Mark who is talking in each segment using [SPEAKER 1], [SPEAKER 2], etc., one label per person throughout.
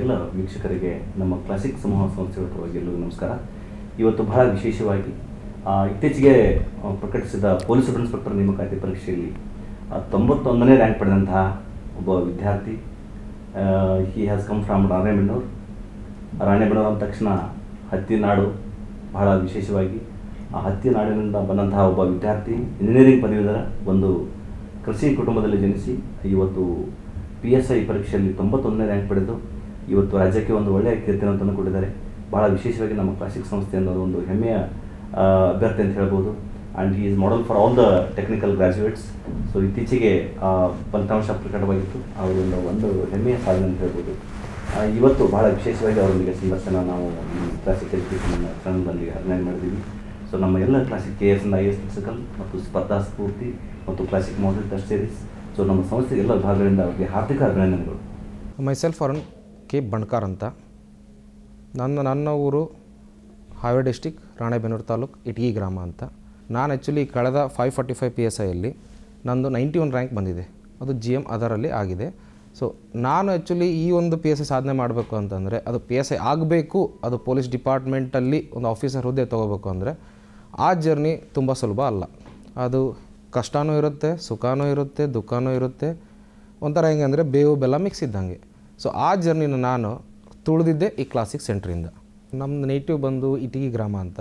[SPEAKER 1] ಎಲ್ಲ ವೀಕ್ಷಕರಿಗೆ ನಮ್ಮ ಕ್ಲಾಸಿಕ್ ಸಮೂಹ ಸಂಸ್ಥೆಗಳ ಪರವಾಗಿ ಎಲ್ಲರಿಗೂ ನಮಸ್ಕಾರ ಇವತ್ತು ಬಹಳ ವಿಶೇಷವಾಗಿ ಇತ್ತೀಚೆಗೆ ಪ್ರಕಟಿಸಿದ ಪೊಲೀಸ್ ಸಬ್ ಇನ್ಸ್ಪೆಕ್ಟರ್ ನೇಮಕಾತಿ ಪರೀಕ್ಷೆಯಲ್ಲಿ ತೊಂಬತ್ತೊಂದನೇ ರ್ಯಾಂಕ್ ಪಡೆದಂತಹ ಒಬ್ಬ ವಿದ್ಯಾರ್ಥಿ he has come from Ranebennur Ranebennur ಅಂದ ತಕ್ಷಣ ಹತ್ತಿನಾಡು ಬಹಳ ವಿಶೇಷವಾಗಿ ಆ ನಾಡಿನಿಂದ ಬಂದಂತಹ ಒಬ್ಬ ವಿದ್ಯಾರ್ಥಿ ಇಂಜಿನಿಯರಿಂಗ್ ಪದವೀಧರ ಒಂದು ಕೃಷಿ ಕುಟುಂಬದಲ್ಲಿ ಜನಿಸಿ ಇವತ್ತು ಪಿ ಎಸ್ ಐ ಪರೀಕ್ಷೆಯಲ್ಲಿ ತೊಂಬತ್ತೊಂದನೇ ರ್ಯಾಂಕ್ ಪಡೆದು ಇವತ್ತು ರಾಜ್ಯಕ್ಕೆ ಒಂದು ಒಳ್ಳೆಯ ಕೀರ್ತಿಯನ್ನು ಅಂತಂದು ಕೊಟ್ಟಿದ್ದಾರೆ ಭಾಳ ವಿಶೇಷವಾಗಿ ನಮ್ಮ ಕ್ಲಾಸಿಕ್ ಸಂಸ್ಥೆ ಅನ್ನೋದು ಒಂದು ಹೆಮ್ಮೆಯ ಅಭ್ಯರ್ಥಿ ಅಂತ ಹೇಳ್ಬೋದು and is model for all the technical graduates so ಇತ್ತೀಚೆಗೆ ಫಲಿತಾಂಶ ಪ್ರಕಟವಾಗಿತ್ತು ಅವರಿಂದ ಒಂದು ಹೆಮ್ಮೆಯ ಸಾಧನೆ ಅಂತ ಹೇಳ್ಬೋದು ಇವತ್ತು ಬಹಳ ವಿಶೇಷವಾಗಿ ಅವರೊಂದಿಗೆ ಸಂದರ್ಶನ ನಾವು ಕ್ಲಾಸಿಕ್ ಎಜುಕೇಷನ್ ಚಾನಲ್ನಲ್ಲಿ ಆರ್ಗನೈಸ್ ಮಾಡಿದ್ದೀವಿ ಸೊ ನಮ್ಮ ಎಲ್ಲ Classic K S N I S ಸಿಕಲ್ ಮತ್ತು ಸ್ಪರ್ಧಾ ಸ್ಫೂರ್ತಿ ಮತ್ತು Classic model test series so ನಮ್ಮ ಸಂಸ್ಥೆಗೆ ಎಲ್ಲ ಭಾಗಗಳಿಂದ ಅವರಿಗೆ ಹಾರ್ದಿಕ ಅಭಿನಂದನೆಗಳು
[SPEAKER 2] ಮೈಸೆಲ್ಫ್ ಅರುಣ್ ಕೆ ಬಣ್ಕಾರ್ ಅಂತ ನನ್ನ ನನ್ನ ಊರು ಹಾವೇ ಡಿಸ್ಟಿಕ್ ರಾಣೆಬೆನ್ನೂರು ತಾಲೂಕು ಇಟಗಿ ಗ್ರಾಮ ಅಂತ ನಾನು ಆ್ಯಕ್ಚುಲಿ ಕಳೆದ five forty five P S ಐಯಲ್ಲಿ ನಂದು ನೈಂಟಿ ಒನ್ ರ್ಯಾಂಕ್ ಬಂದಿದೆ ಅದು ಜಿ ಎಮ್ ಅದರಲ್ಲಿ ಆಗಿದೆ ಸೊ ನಾನು ಆ್ಯಕ್ಚುಲಿ ಈ ಒಂದು ಪಿ ಎಸ್ ಐ ಸಾಧನೆ ಮಾಡಬೇಕು ಅಂತಂದರೆ ಅದು ಪಿ ಎಸ್ ಐ ಆಗಬೇಕು ಅದು ಪೊಲೀಸ್ ಡಿಪಾರ್ಟ್ಮೆಂಟಲ್ಲಿ ಒಂದು ಆಫೀಸರ್ ಹುದ್ದೆ ತೊಗೋಬೇಕು ಅಂದರೆ ಆ ಜರ್ನಿ ತುಂಬ ಸುಲಭ ಅಲ್ಲ ಅದು ಕಷ್ಟವೂ ಇರುತ್ತೆ ಸುಖವೂ ಇರುತ್ತೆ ದುಃಖವೂ ಇರುತ್ತೆ ಒಂಥರ ಹೆಂಗೆ ಅಂದರೆ ಬೇವು ಬೆಲ್ಲ ಮಿಕ್ಸ್ ಇದ್ದಂಗೆ ಸೊ ಆ ಜರ್ನಿನ ನಾನು ತುಳಿದಿದ್ದೆ ಈ ಕ್ಲಾಸಿಕ್ ಸೆಂಟ್ರಿಂದ ನಮ್ಮದು ನೇಟಿವ್ ಬಂದು ಇಟಗಿ ಗ್ರಾಮ ಅಂತ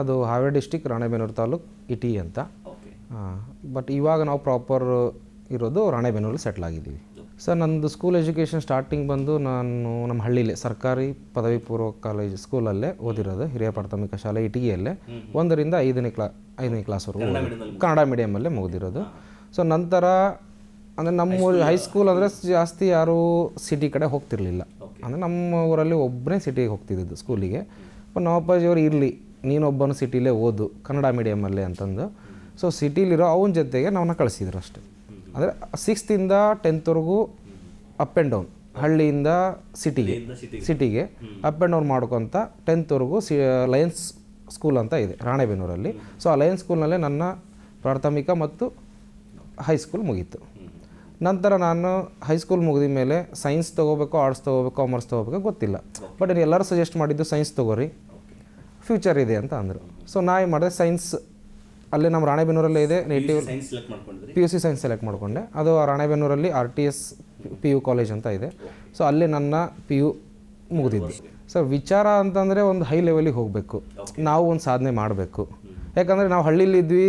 [SPEAKER 2] ಅದು ಹಾವೇರಿ ಡಿಸ್ಟಿಕ್ ರಾಣೆಬೆನೂರು ತಾಲೂಕು ಇಟಿ ಅಂತ ಬಟ್ ಇವಾಗ ನಾವು ಪ್ರಾಪರ್ ಇರೋದು ರಾಣೆಬೆನೂರಲ್ಲಿ ಸೆಟ್ಲ್ ಆಗಿದ್ದೀವಿ ಸರ್ ನಂದು ಸ್ಕೂಲ್ ಎಜುಕೇಷನ್ ಸ್ಟಾರ್ಟಿಂಗ್ ಬಂದು ನಾನು ನಮ್ಮ ಹಳ್ಳಿಲೇ ಸರ್ಕಾರಿ ಪದವಿ ಪೂರ್ವ ಕಾಲೇಜ್ ಸ್ಕೂಲಲ್ಲೇ ಓದಿರೋದು ಹಿರಿಯ ಪ್ರಾಥಮಿಕ ಶಾಲೆ ಇಟಗಿಯಲ್ಲೇ ಒಂದರಿಂದ ಐದನೇ ಕ್ಲಾ ಐದನೇ ಕ್ಲಾಸ್ವರೆಗೂ ಕನ್ನಡ ಮೀಡಿಯಮಲ್ಲೇ ಮುಗಿದಿರೋದು ಸೊ ನಂತರ ಅಂದರೆ ನಮ್ಮ ಹೈ ಹೈಸ್ಕೂಲ್ ಅಂದರೆ ಜಾಸ್ತಿ ಯಾರೂ ಸಿಟಿ ಕಡೆ ಹೋಗ್ತಿರ್ಲಿಲ್ಲ ಅಂದರೆ ನಮ್ಮ ಊರಲ್ಲಿ ಒಬ್ಬನೇ ಸಿಟಿಗೆ ಹೋಗ್ತಿದ್ದಿದ್ದು ಸ್ಕೂಲಿಗೆ ಬಟ್ ನಮ್ಮ ಅಪ್ಪಾಜಿಯವರು ಇರಲಿ ನೀನೊಬ್ಬನು ಸಿಟಿಲೇ ಓದು ಕನ್ನಡ ಮೀಡಿಯಮಲ್ಲಿ ಅಂತಂದು ಸೊ ಸಿಟಿಲಿರೋ ಅವನ ಜೊತೆಗೆ ನಮ್ಮನ್ನ ಕಳಿಸಿದ್ರು ಅಷ್ಟೆ ಅಂದರೆ ಸಿಕ್ಸ್ತಿಂದ ಟೆಂತ್ವರೆಗೂ ಅಪ್ ಆ್ಯಂಡ್ ಡೌನ್ ಹಳ್ಳಿಯಿಂದ ಸಿಟಿಗೆ ಸಿಟಿಗೆ ಅಪ್ ಆ್ಯಂಡ್ ಡೌನ್ ಮಾಡ್ಕೊತ ಟೆಂತ್ವರೆಗೂ ಸಿ ಲಯನ್ಸ್ ಸ್ಕೂಲ್ ಅಂತ ಇದೆ ರಾಣೆಬೆನ್ನೂರಲ್ಲಿ ಸೊ ಆ ಲಯನ್ಸ್ ಸ್ಕೂಲ್ನಲ್ಲೇ ನನ್ನ ಪ್ರಾಥಮಿಕ ಮತ್ತು ಹೈಸ್ಕೂಲ್ ಮುಗೀತು ನಂತರ ನಾನು ಹೈಸ್ಕೂಲ್ ಮುಗಿದ ಮೇಲೆ ಸೈನ್ಸ್ ತೊಗೋಬೇಕೋ ಆರ್ಟ್ಸ್ ತೊಗೋಬೇಕು ಕಾಮರ್ಸ್ ತೊಗೋಬೇಕು ಗೊತ್ತಿಲ್ಲ ಬಟ್ ಎಲ್ಲರೂ ಸಜೆಸ್ಟ್ ಮಾಡಿದ್ದು ಸೈನ್ಸ್ ತೊಗೋರಿ ಫ್ಯೂಚರ್ ಇದೆ ಅಂತ ಅಂದರು ಸೊ ನಾ ಏನು ಮಾಡಿದೆ ಸೈನ್ಸ್ ಅಲ್ಲಿ ನಮ್ಮ ರಾಣೆಬೆನ್ನೂರಲ್ಲೇ ಇದೆ native P U C science select ಮಾಡಿಕೊಂಡೆ ಅದು ರಾಣೆಬೆನ್ನೂರಲ್ಲಿ R T S P U college ಅಂತ ಇದೆ ಸೊ ಅಲ್ಲಿ ನನ್ನ ಪಿ ಯು ಮುಗಿದಿದ್ವಿ ಸರ್ ವಿಚಾರ ಅಂತಂದರೆ ಒಂದು ಹೈ ಲೆವೆಲಿಗೆ ಹೋಗಬೇಕು ನಾವು ಒಂದು ಸಾಧನೆ ಮಾಡಬೇಕು ಯಾಕಂದರೆ ನಾವು ಹಳ್ಳಿಲಿದ್ವಿ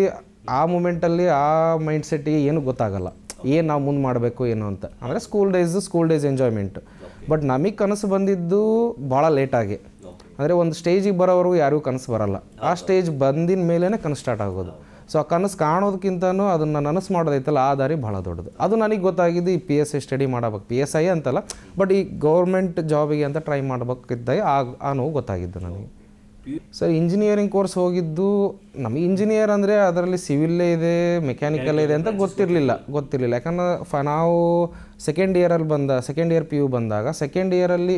[SPEAKER 2] ಆ ಮೂಮೆಂಟಲ್ಲಿ ಆ ಮೈಂಡ್ಸೆಟ್ಟಿಗೆ ಏನೂ ಗೊತ್ತಾಗಲ್ಲ ಏನು ನಾವು ಮುಂದೆ ಮಾಡಬೇಕು ಏನು ಅಂತ ಅಂದರೆ school days school days enjoyment but ನಮಗೆ ಕನಸು ಬಂದಿದ್ದು ಭಾಳ ಲೇಟಾಗಿ ಅಂದರೆ ಒಂದು ಸ್ಟೇಜಿಗೆ ಬರೋವರೆಗೂ ಯಾರಿಗೂ ಕನಸು ಬರಲ್ಲ ಆ ಸ್ಟೇಜ್ ಬಂದಿನ ಮೇಲೇ ಕನಸು ಸ್ಟಾರ್ಟ್ ಆಗೋದು ಸೊ ಆ ಕನಸು ಕಾಣೋದಕ್ಕಿಂತನೂ ಅದನ್ನು ನನಸು ಮಾಡೋದೈತಲ್ಲ ಆ ದಾರಿ ಭಾಳ ದೊಡ್ಡದು ಅದು ನನಗೆ ಗೊತ್ತಾಗಿದ್ದು ಈ ಪಿ ಎಸ್ ಐ ಸ್ಟಡಿ ಮಾಡಬೇಕು ಪಿ ಎಸ್ ಐ ಅಂತಲ್ಲ ಬಟ್ ಈ ಗೌರ್ಮೆಂಟ್ ಜಾಬಿಗೆ ಅಂತ ಟ್ರೈ ಮಾಡಬೇಕಿದ್ದಾಗ ಆ ಆ ನೋವು ಗೊತ್ತಾಗಿದ್ದು ನನಗೆ ಸರ್ ಇಂಜಿನಿಯರಿಂಗ್ ಕೋರ್ಸ್ ಹೋಗಿದ್ದು ನಮಗೆ ಇಂಜಿನಿಯರ್ ಅಂದರೆ ಅದರಲ್ಲಿ ಸಿವಿಲ್ಲೇ ಇದೆ ಮೆಕ್ಯಾನಿಕಲ್ಲೇ ಇದೆ ಅಂತ ಗೊತ್ತಿರಲಿಲ್ಲ ಗೊತ್ತಿರಲಿಲ್ಲ ಯಾಕಂದ್ರೆ ಫ ನಾವು ಸೆಕೆಂಡ್ ಇಯರಲ್ಲಿ ಬಂದ ಸೆಕೆಂಡ್ ಇಯರ್ ಪಿ ಯು ಬಂದಾಗ ಸೆಕೆಂಡ್ ಇಯರಲ್ಲಿ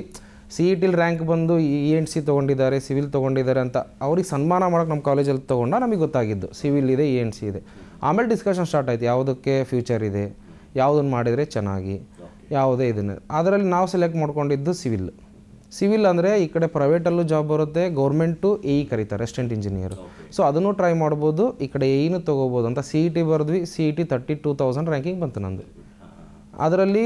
[SPEAKER 2] ಸಿ ಇ ಟಿಲ್ ರ್ಯಾಂಕ್ ಬಂದು ಇ ಎನ್ e ಸಿ ತೊಗೊಂಡಿದ್ದಾರೆ ಸಿವಿಲ್ ತೊಗೊಂಡಿದ್ದಾರೆ ಅಂತ ಅವ್ರಿಗೆ ಸನ್ಮಾನ ಮಾಡೋಕೆ ನಮ್ಮ ಕಾಲೇಜಲ್ಲಿ ತೊಗೊಂಡ ನಮಗೆ ಗೊತ್ತಾಗಿದ್ದು ಸಿವಿಲ್ ಇದೆ ಇ ಎನ್ ಸಿ ಇದೆ ಆಮೇಲೆ ಡಿಸ್ಕಷನ್ ಸ್ಟಾರ್ಟ್ ಆಯಿತು ಯಾವುದಕ್ಕೆ ಫ್ಯೂಚರ್ ಇದೆ ಯಾವುದನ್ನು ಮಾಡಿದರೆ ಚೆನ್ನಾಗಿ ಯಾವುದೇ ಇದನ್ನು ಅದರಲ್ಲಿ ನಾವು ಸೆಲೆಕ್ಟ್ ಮಾಡ್ಕೊಂಡಿದ್ದು ಸಿವಿಲ್ ಸಿವಿಲ್ ಅಂದರೆ ಈ ಕಡೆ ಪ್ರೈವೇಟಲ್ಲೂ ಜಾಬ್ ಬರುತ್ತೆ ಗೌರ್ಮೆಂಟು ಎ ಇ ಕರೀತಾರೆ ರೆಸ್ಟೆಂಟ್ ಇಂಜಿನಿಯರ್ ಸೊ ಅದನ್ನು ಟ್ರೈ ಮಾಡ್ಬೋದು ಈ ಕಡೆ ಏನು e ತೊಗೋಬೋದು ಅಂತ ಸಿ ಇ ಟಿ ಬರೆದ್ವಿ C E T thirty two thousand ranking ಬಂತು ನಂದು ಅದರಲ್ಲಿ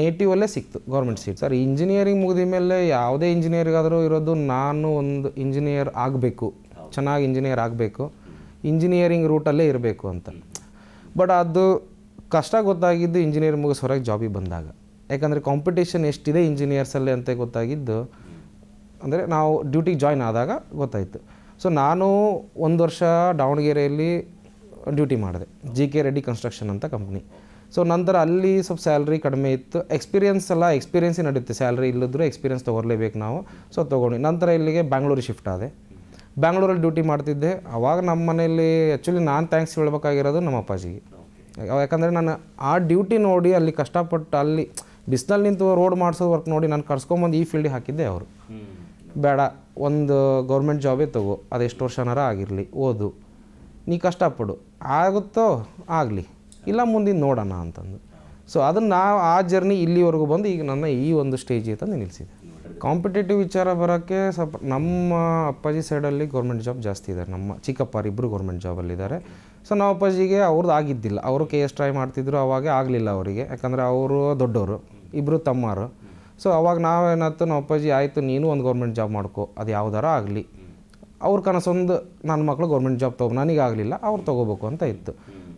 [SPEAKER 2] ನೇಟಿವಲ್ಲೇ ಸಿಕ್ತು ಗೌರ್ಮೆಂಟ್ ಸೀಟ್ ಸರ್ ಇಂಜಿನಿಯರಿಂಗ್ ಮುಗಿದ ಮೇಲೆ ಯಾವುದೇ ಇಂಜಿನಿಯರಿಗಾದರೂ ಇರೋದು ನಾನು ಒಂದು ಇಂಜಿನಿಯರ್ ಆಗಬೇಕು ಚೆನ್ನಾಗಿ ಇಂಜಿನಿಯರ್ ಆಗಬೇಕು ಇಂಜಿನಿಯರಿಂಗ್ ರೂಟಲ್ಲೇ ಇರಬೇಕು ಅಂತ ಬಟ್ ಅದು ಕಷ್ಟ ಗೊತ್ತಾಗಿದ್ದು ಇಂಜಿನಿಯರ್ ಮುಗಿಸೋರಾಗಿ ಜಾಬಿಗೆ ಬಂದಾಗ ಯಾಕಂದರೆ ಕಾಂಪಿಟೇಷನ್ ಎಷ್ಟಿದೆ ಇಂಜಿನಿಯರ್ಸಲ್ಲಿ ಅಂತ ಗೊತ್ತಾಗಿದ್ದು ಅಂದರೆ ನಾವು ಡ್ಯೂಟಿಗೆ ಜಾಯ್ನ್ ಆದಾಗ ಗೊತ್ತಾಯಿತು ಸೊ ನಾನು ಒಂದು ವರ್ಷ ದಾವಣಗೆರೆಯಲ್ಲಿ ಡ್ಯೂಟಿ ಮಾಡಿದೆ ಜಿ ಕೆ ರೆಡ್ಡಿ ಕನ್ಸ್ಟ್ರಕ್ಷನ್ ಅಂತ ಕಂಪ್ನಿ ಸೊ ನಂತರ ಅಲ್ಲಿ ಸ್ವಲ್ಪ ಸ್ಯಾಲ್ರಿ ಕಡಿಮೆ ಇತ್ತು ಎಕ್ಸ್ಪೀರಿಯನ್ಸ್ ಎಲ್ಲ ಎಕ್ಸ್ಪೀರಿಯೆನ್ಸೇ ನಡೆಯುತ್ತೆ ಸ್ಯಾಲ್ರಿ ಇಲ್ಲದ್ರೂ ಎಕ್ಸ್ಪೀರಿಯನ್ಸ್ ತೊಗೊರ್ಲೇಬೇಕು ನಾವು ಸೊ ತೊಗೊಂಡು ನಂತರ ಇಲ್ಲಿಗೆ ಬ್ಯಾಂಗ್ಳೂರಿಗೆ ಶಿಫ್ಟ್ ಆದೆ ಬ್ಯಾಂಗ್ಳೂರಲ್ಲಿ ಡ್ಯೂಟಿ ಮಾಡ್ತಿದ್ದೆ ಆವಾಗ ನಮ್ಮ ಮನೆಯಲ್ಲಿ ಆ್ಯಕ್ಚುಲಿ ನಾನು ಥ್ಯಾಂಕ್ಸ್ ಹೇಳ್ಬೇಕಾಗಿರೋದು ನಮ್ಮ ಅಪ್ಪಾಜಿಗೆ ಯಾಕಂದರೆ ನಾನು ಆ ಡ್ಯೂಟಿ ನೋಡಿ ಅಲ್ಲಿ ಕಷ್ಟಪಟ್ಟು ಅಲ್ಲಿ ಬಿಸಿಲಲ್ಲಿ ನಿಂತು ರೋಡ್ ಮಾಡಿಸೋ ವರ್ಕ್ ನೋಡಿ ನಾನು ಕರ್ಸ್ಕೊಂಬಂದು ಈ ಫೀಲ್ಡಿಗೆ ಹಾಕಿದ್ದೆ ಅವರು ಬೇಡ ಒಂದು ಗೌರ್ಮೆಂಟ್ ಜಾಬೇ ತಗೋ ಅದೆಷ್ಟು ವರ್ಷನಾರ ಆಗಿರಲಿ ಓದು ನೀ ಕಷ್ಟಪಡು ಆಗುತ್ತೋ ಆಗಲಿ ಇಲ್ಲ ಮುಂದಿನ ನೋಡೋಣ ಅಂತಂದು ಸೊ ಅದನ್ನು ನಾವು ಆ ಜರ್ನಿ ಇಲ್ಲಿವರೆಗೂ ಬಂದು ಈಗ ನನ್ನ ಈ ಒಂದು ಸ್ಟೇಜ್ ತಂದು ನಿಲ್ಲಿಸಿದೆ ಕಾಂಪಿಟೇಟಿವ್ ವಿಚಾರ ಬರೋಕ್ಕೆ ಸ್ವಲ್ಪ ನಮ್ಮ ಅಪ್ಪಾಜಿ ಸೈಡಲ್ಲಿ ಗೌರ್ಮೆಂಟ್ ಜಾಬ್ ಜಾಸ್ತಿ ಇದ್ದಾರೆ ನಮ್ಮ ಚಿಕ್ಕಪ್ಪರಿಬ್ಬರು ಗೌರ್ಮೆಂಟ್ ಜಾಬಲ್ಲಿದ್ದಾರೆ ಸೊ ನಮ್ಮ ಅಪ್ಪಾಜಿಗೆ ಅವ್ರದ್ದು ಆಗಿದ್ದಿಲ್ಲ ಅವರು ಕೆ ಎಸ್ ಟ್ರೈ ಮಾಡ್ತಿದ್ರು ಅವಾಗ ಆಗಲಿಲ್ಲ ಅವರಿಗೆ ಯಾಕಂದರೆ ಅವರು ದೊಡ್ಡವರು ಇಬ್ಬರು ತಮ್ಮರು ಸೊ ಅವಾಗ ನಾವೇನಾಯ್ತು ನಮ್ಮ ಅಪ್ಪಾಜಿ ಆಯಿತು ನೀನು ಒಂದು ಗೌರ್ಮೆಂಟ್ ಜಾಬ್ ಮಾಡ್ಕೊ ಅದು ಯಾವ್ದಾರ ಆಗಲಿ ಅವ್ರ ಕನಸೊಂದು ನನ್ನ ಮಕ್ಕಳು ಗೌರ್ಮೆಂಟ್ ಜಾಬ್ ನನಗೆ ಆಗಲಿಲ್ಲ ಅವ್ರು ತೊಗೋಬೇಕು ಅಂತ ಇತ್ತು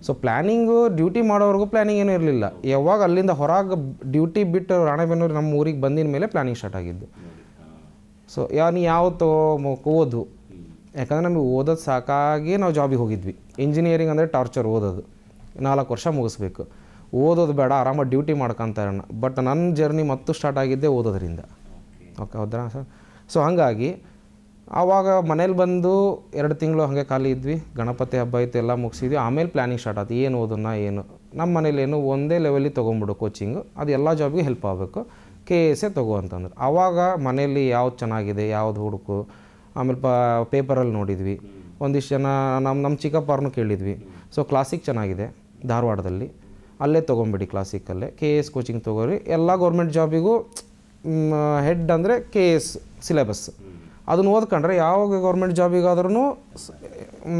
[SPEAKER 2] ಸೊ ಪ್ಲ್ಯಾನಿಂಗು ಡ್ಯೂಟಿ ಮಾಡೋವ್ರಿಗೂ ಪ್ಲ್ಯಾನಿಂಗ್ ಏನೂ ಇರಲಿಲ್ಲ ಯಾವಾಗ ಅಲ್ಲಿಂದ ಹೊರಗೆ ಡ್ಯೂಟಿ ಬಿಟ್ಟು ರಾಣೆಬೆನ್ನೂರು ನಮ್ಮ ಊರಿಗೆ ಬಂದಿದ ಮೇಲೆ ಪ್ಲ್ಯಾನಿಂಗ್ ಸ್ಟಾರ್ಟ್ ಆಗಿದ್ದು ಸೊ ಯಾವ ನೀವು ಯಾವತ್ತು ಓದು ಯಾಕಂದರೆ ನಮಗೆ ಓದೋದು ಸಾಕಾಗಿ ನಾವು ಜಾಬಿಗೆ ಹೋಗಿದ್ವಿ ಇಂಜಿನಿಯರಿಂಗ್ ಅಂದರೆ ಟಾರ್ಚರ್ ಓದೋದು ನಾಲ್ಕು ವರ್ಷ ಮುಗಿಸ್ಬೇಕು ಓದೋದು ಬೇಡ ಆರಾಮಾಗಿ ಡ್ಯೂಟಿ ಮಾಡ್ಕೊತಾರಣ ಬಟ್ ನನ್ನ ಜರ್ನಿ ಮತ್ತು ಸ್ಟಾರ್ಟ್ ಆಗಿದ್ದೇ ಓದೋದ್ರಿಂದ ಓಕೆ ಹೌದಾ ಸರ್ ಸೊ ಹಾಗಾಗಿ ಆವಾಗ ಮನೇಲಿ ಬಂದು ಎರಡು ತಿಂಗಳು ಹಾಗೆ ಖಾಲಿ ಇದ್ವಿ ಗಣಪತಿ ಹಬ್ಬ ಇತ್ತು ಎಲ್ಲ ಮುಗಿಸಿದ್ವಿ ಆಮೇಲೆ ಪ್ಲ್ಯಾನಿಂಗ್ ಸ್ಟಾರ್ಟ್ ಆಯ್ತು ಏನು ಓದೋಣ ಏನು ನಮ್ಮ ಮನೇಲಿ ಏನು ಒಂದೇ ಲೆವೆಲಿಗೆ ತೊಗೊಂಬಿಡು ಕೋಚಿಂಗು ಅದು ಎಲ್ಲ ಜಾಬ್ಗೆ ಹೆಲ್ಪ್ ಆಗಬೇಕು ಕೆ ಎ ಎ ತೊಗೋ ಅಂತಂದ್ರೆ ಆವಾಗ ಮನೆಯಲ್ಲಿ ಯಾವ್ದು ಚೆನ್ನಾಗಿದೆ ಯಾವ್ದು ಹುಡುಕು ಆಮೇಲೆ ಪ ಪೇಪರಲ್ಲಿ ನೋಡಿದ್ವಿ ಒಂದಿಷ್ಟು ಜನ ನಮ್ಮ ನಮ್ಮ ಚಿಕ್ಕಪ್ಪರನ್ನು ಕೇಳಿದ್ವಿ ಸೊ ಕ್ಲಾಸಿಕ್ ಚೆನ್ನಾಗಿದೆ ಧಾರವಾಡದಲ್ಲಿ ಅಲ್ಲೇ ತೊಗೊಂಬಿಡಿ ಕ್ಲಾಸಿಕಲ್ಲೇ ಕೆ ಎ ಎಸ್ ಕೋಚಿಂಗ್ ತೊಗೊಳ್ರಿ ಎಲ್ಲ ಗೌರ್ಮೆಂಟ್ ಜಾಬಿಗೂ ಹೆಡ್ ಅಂದರೆ ಕೆ ಎ ಎಸ್ ಸಿಲೆಬಸ್ ಅದನ್ನು ಓದ್ಕೊಂಡ್ರೆ ಯಾವ ಗೌರ್ಮೆಂಟ್ ಜಾಬಿಗಾದ್ರೂ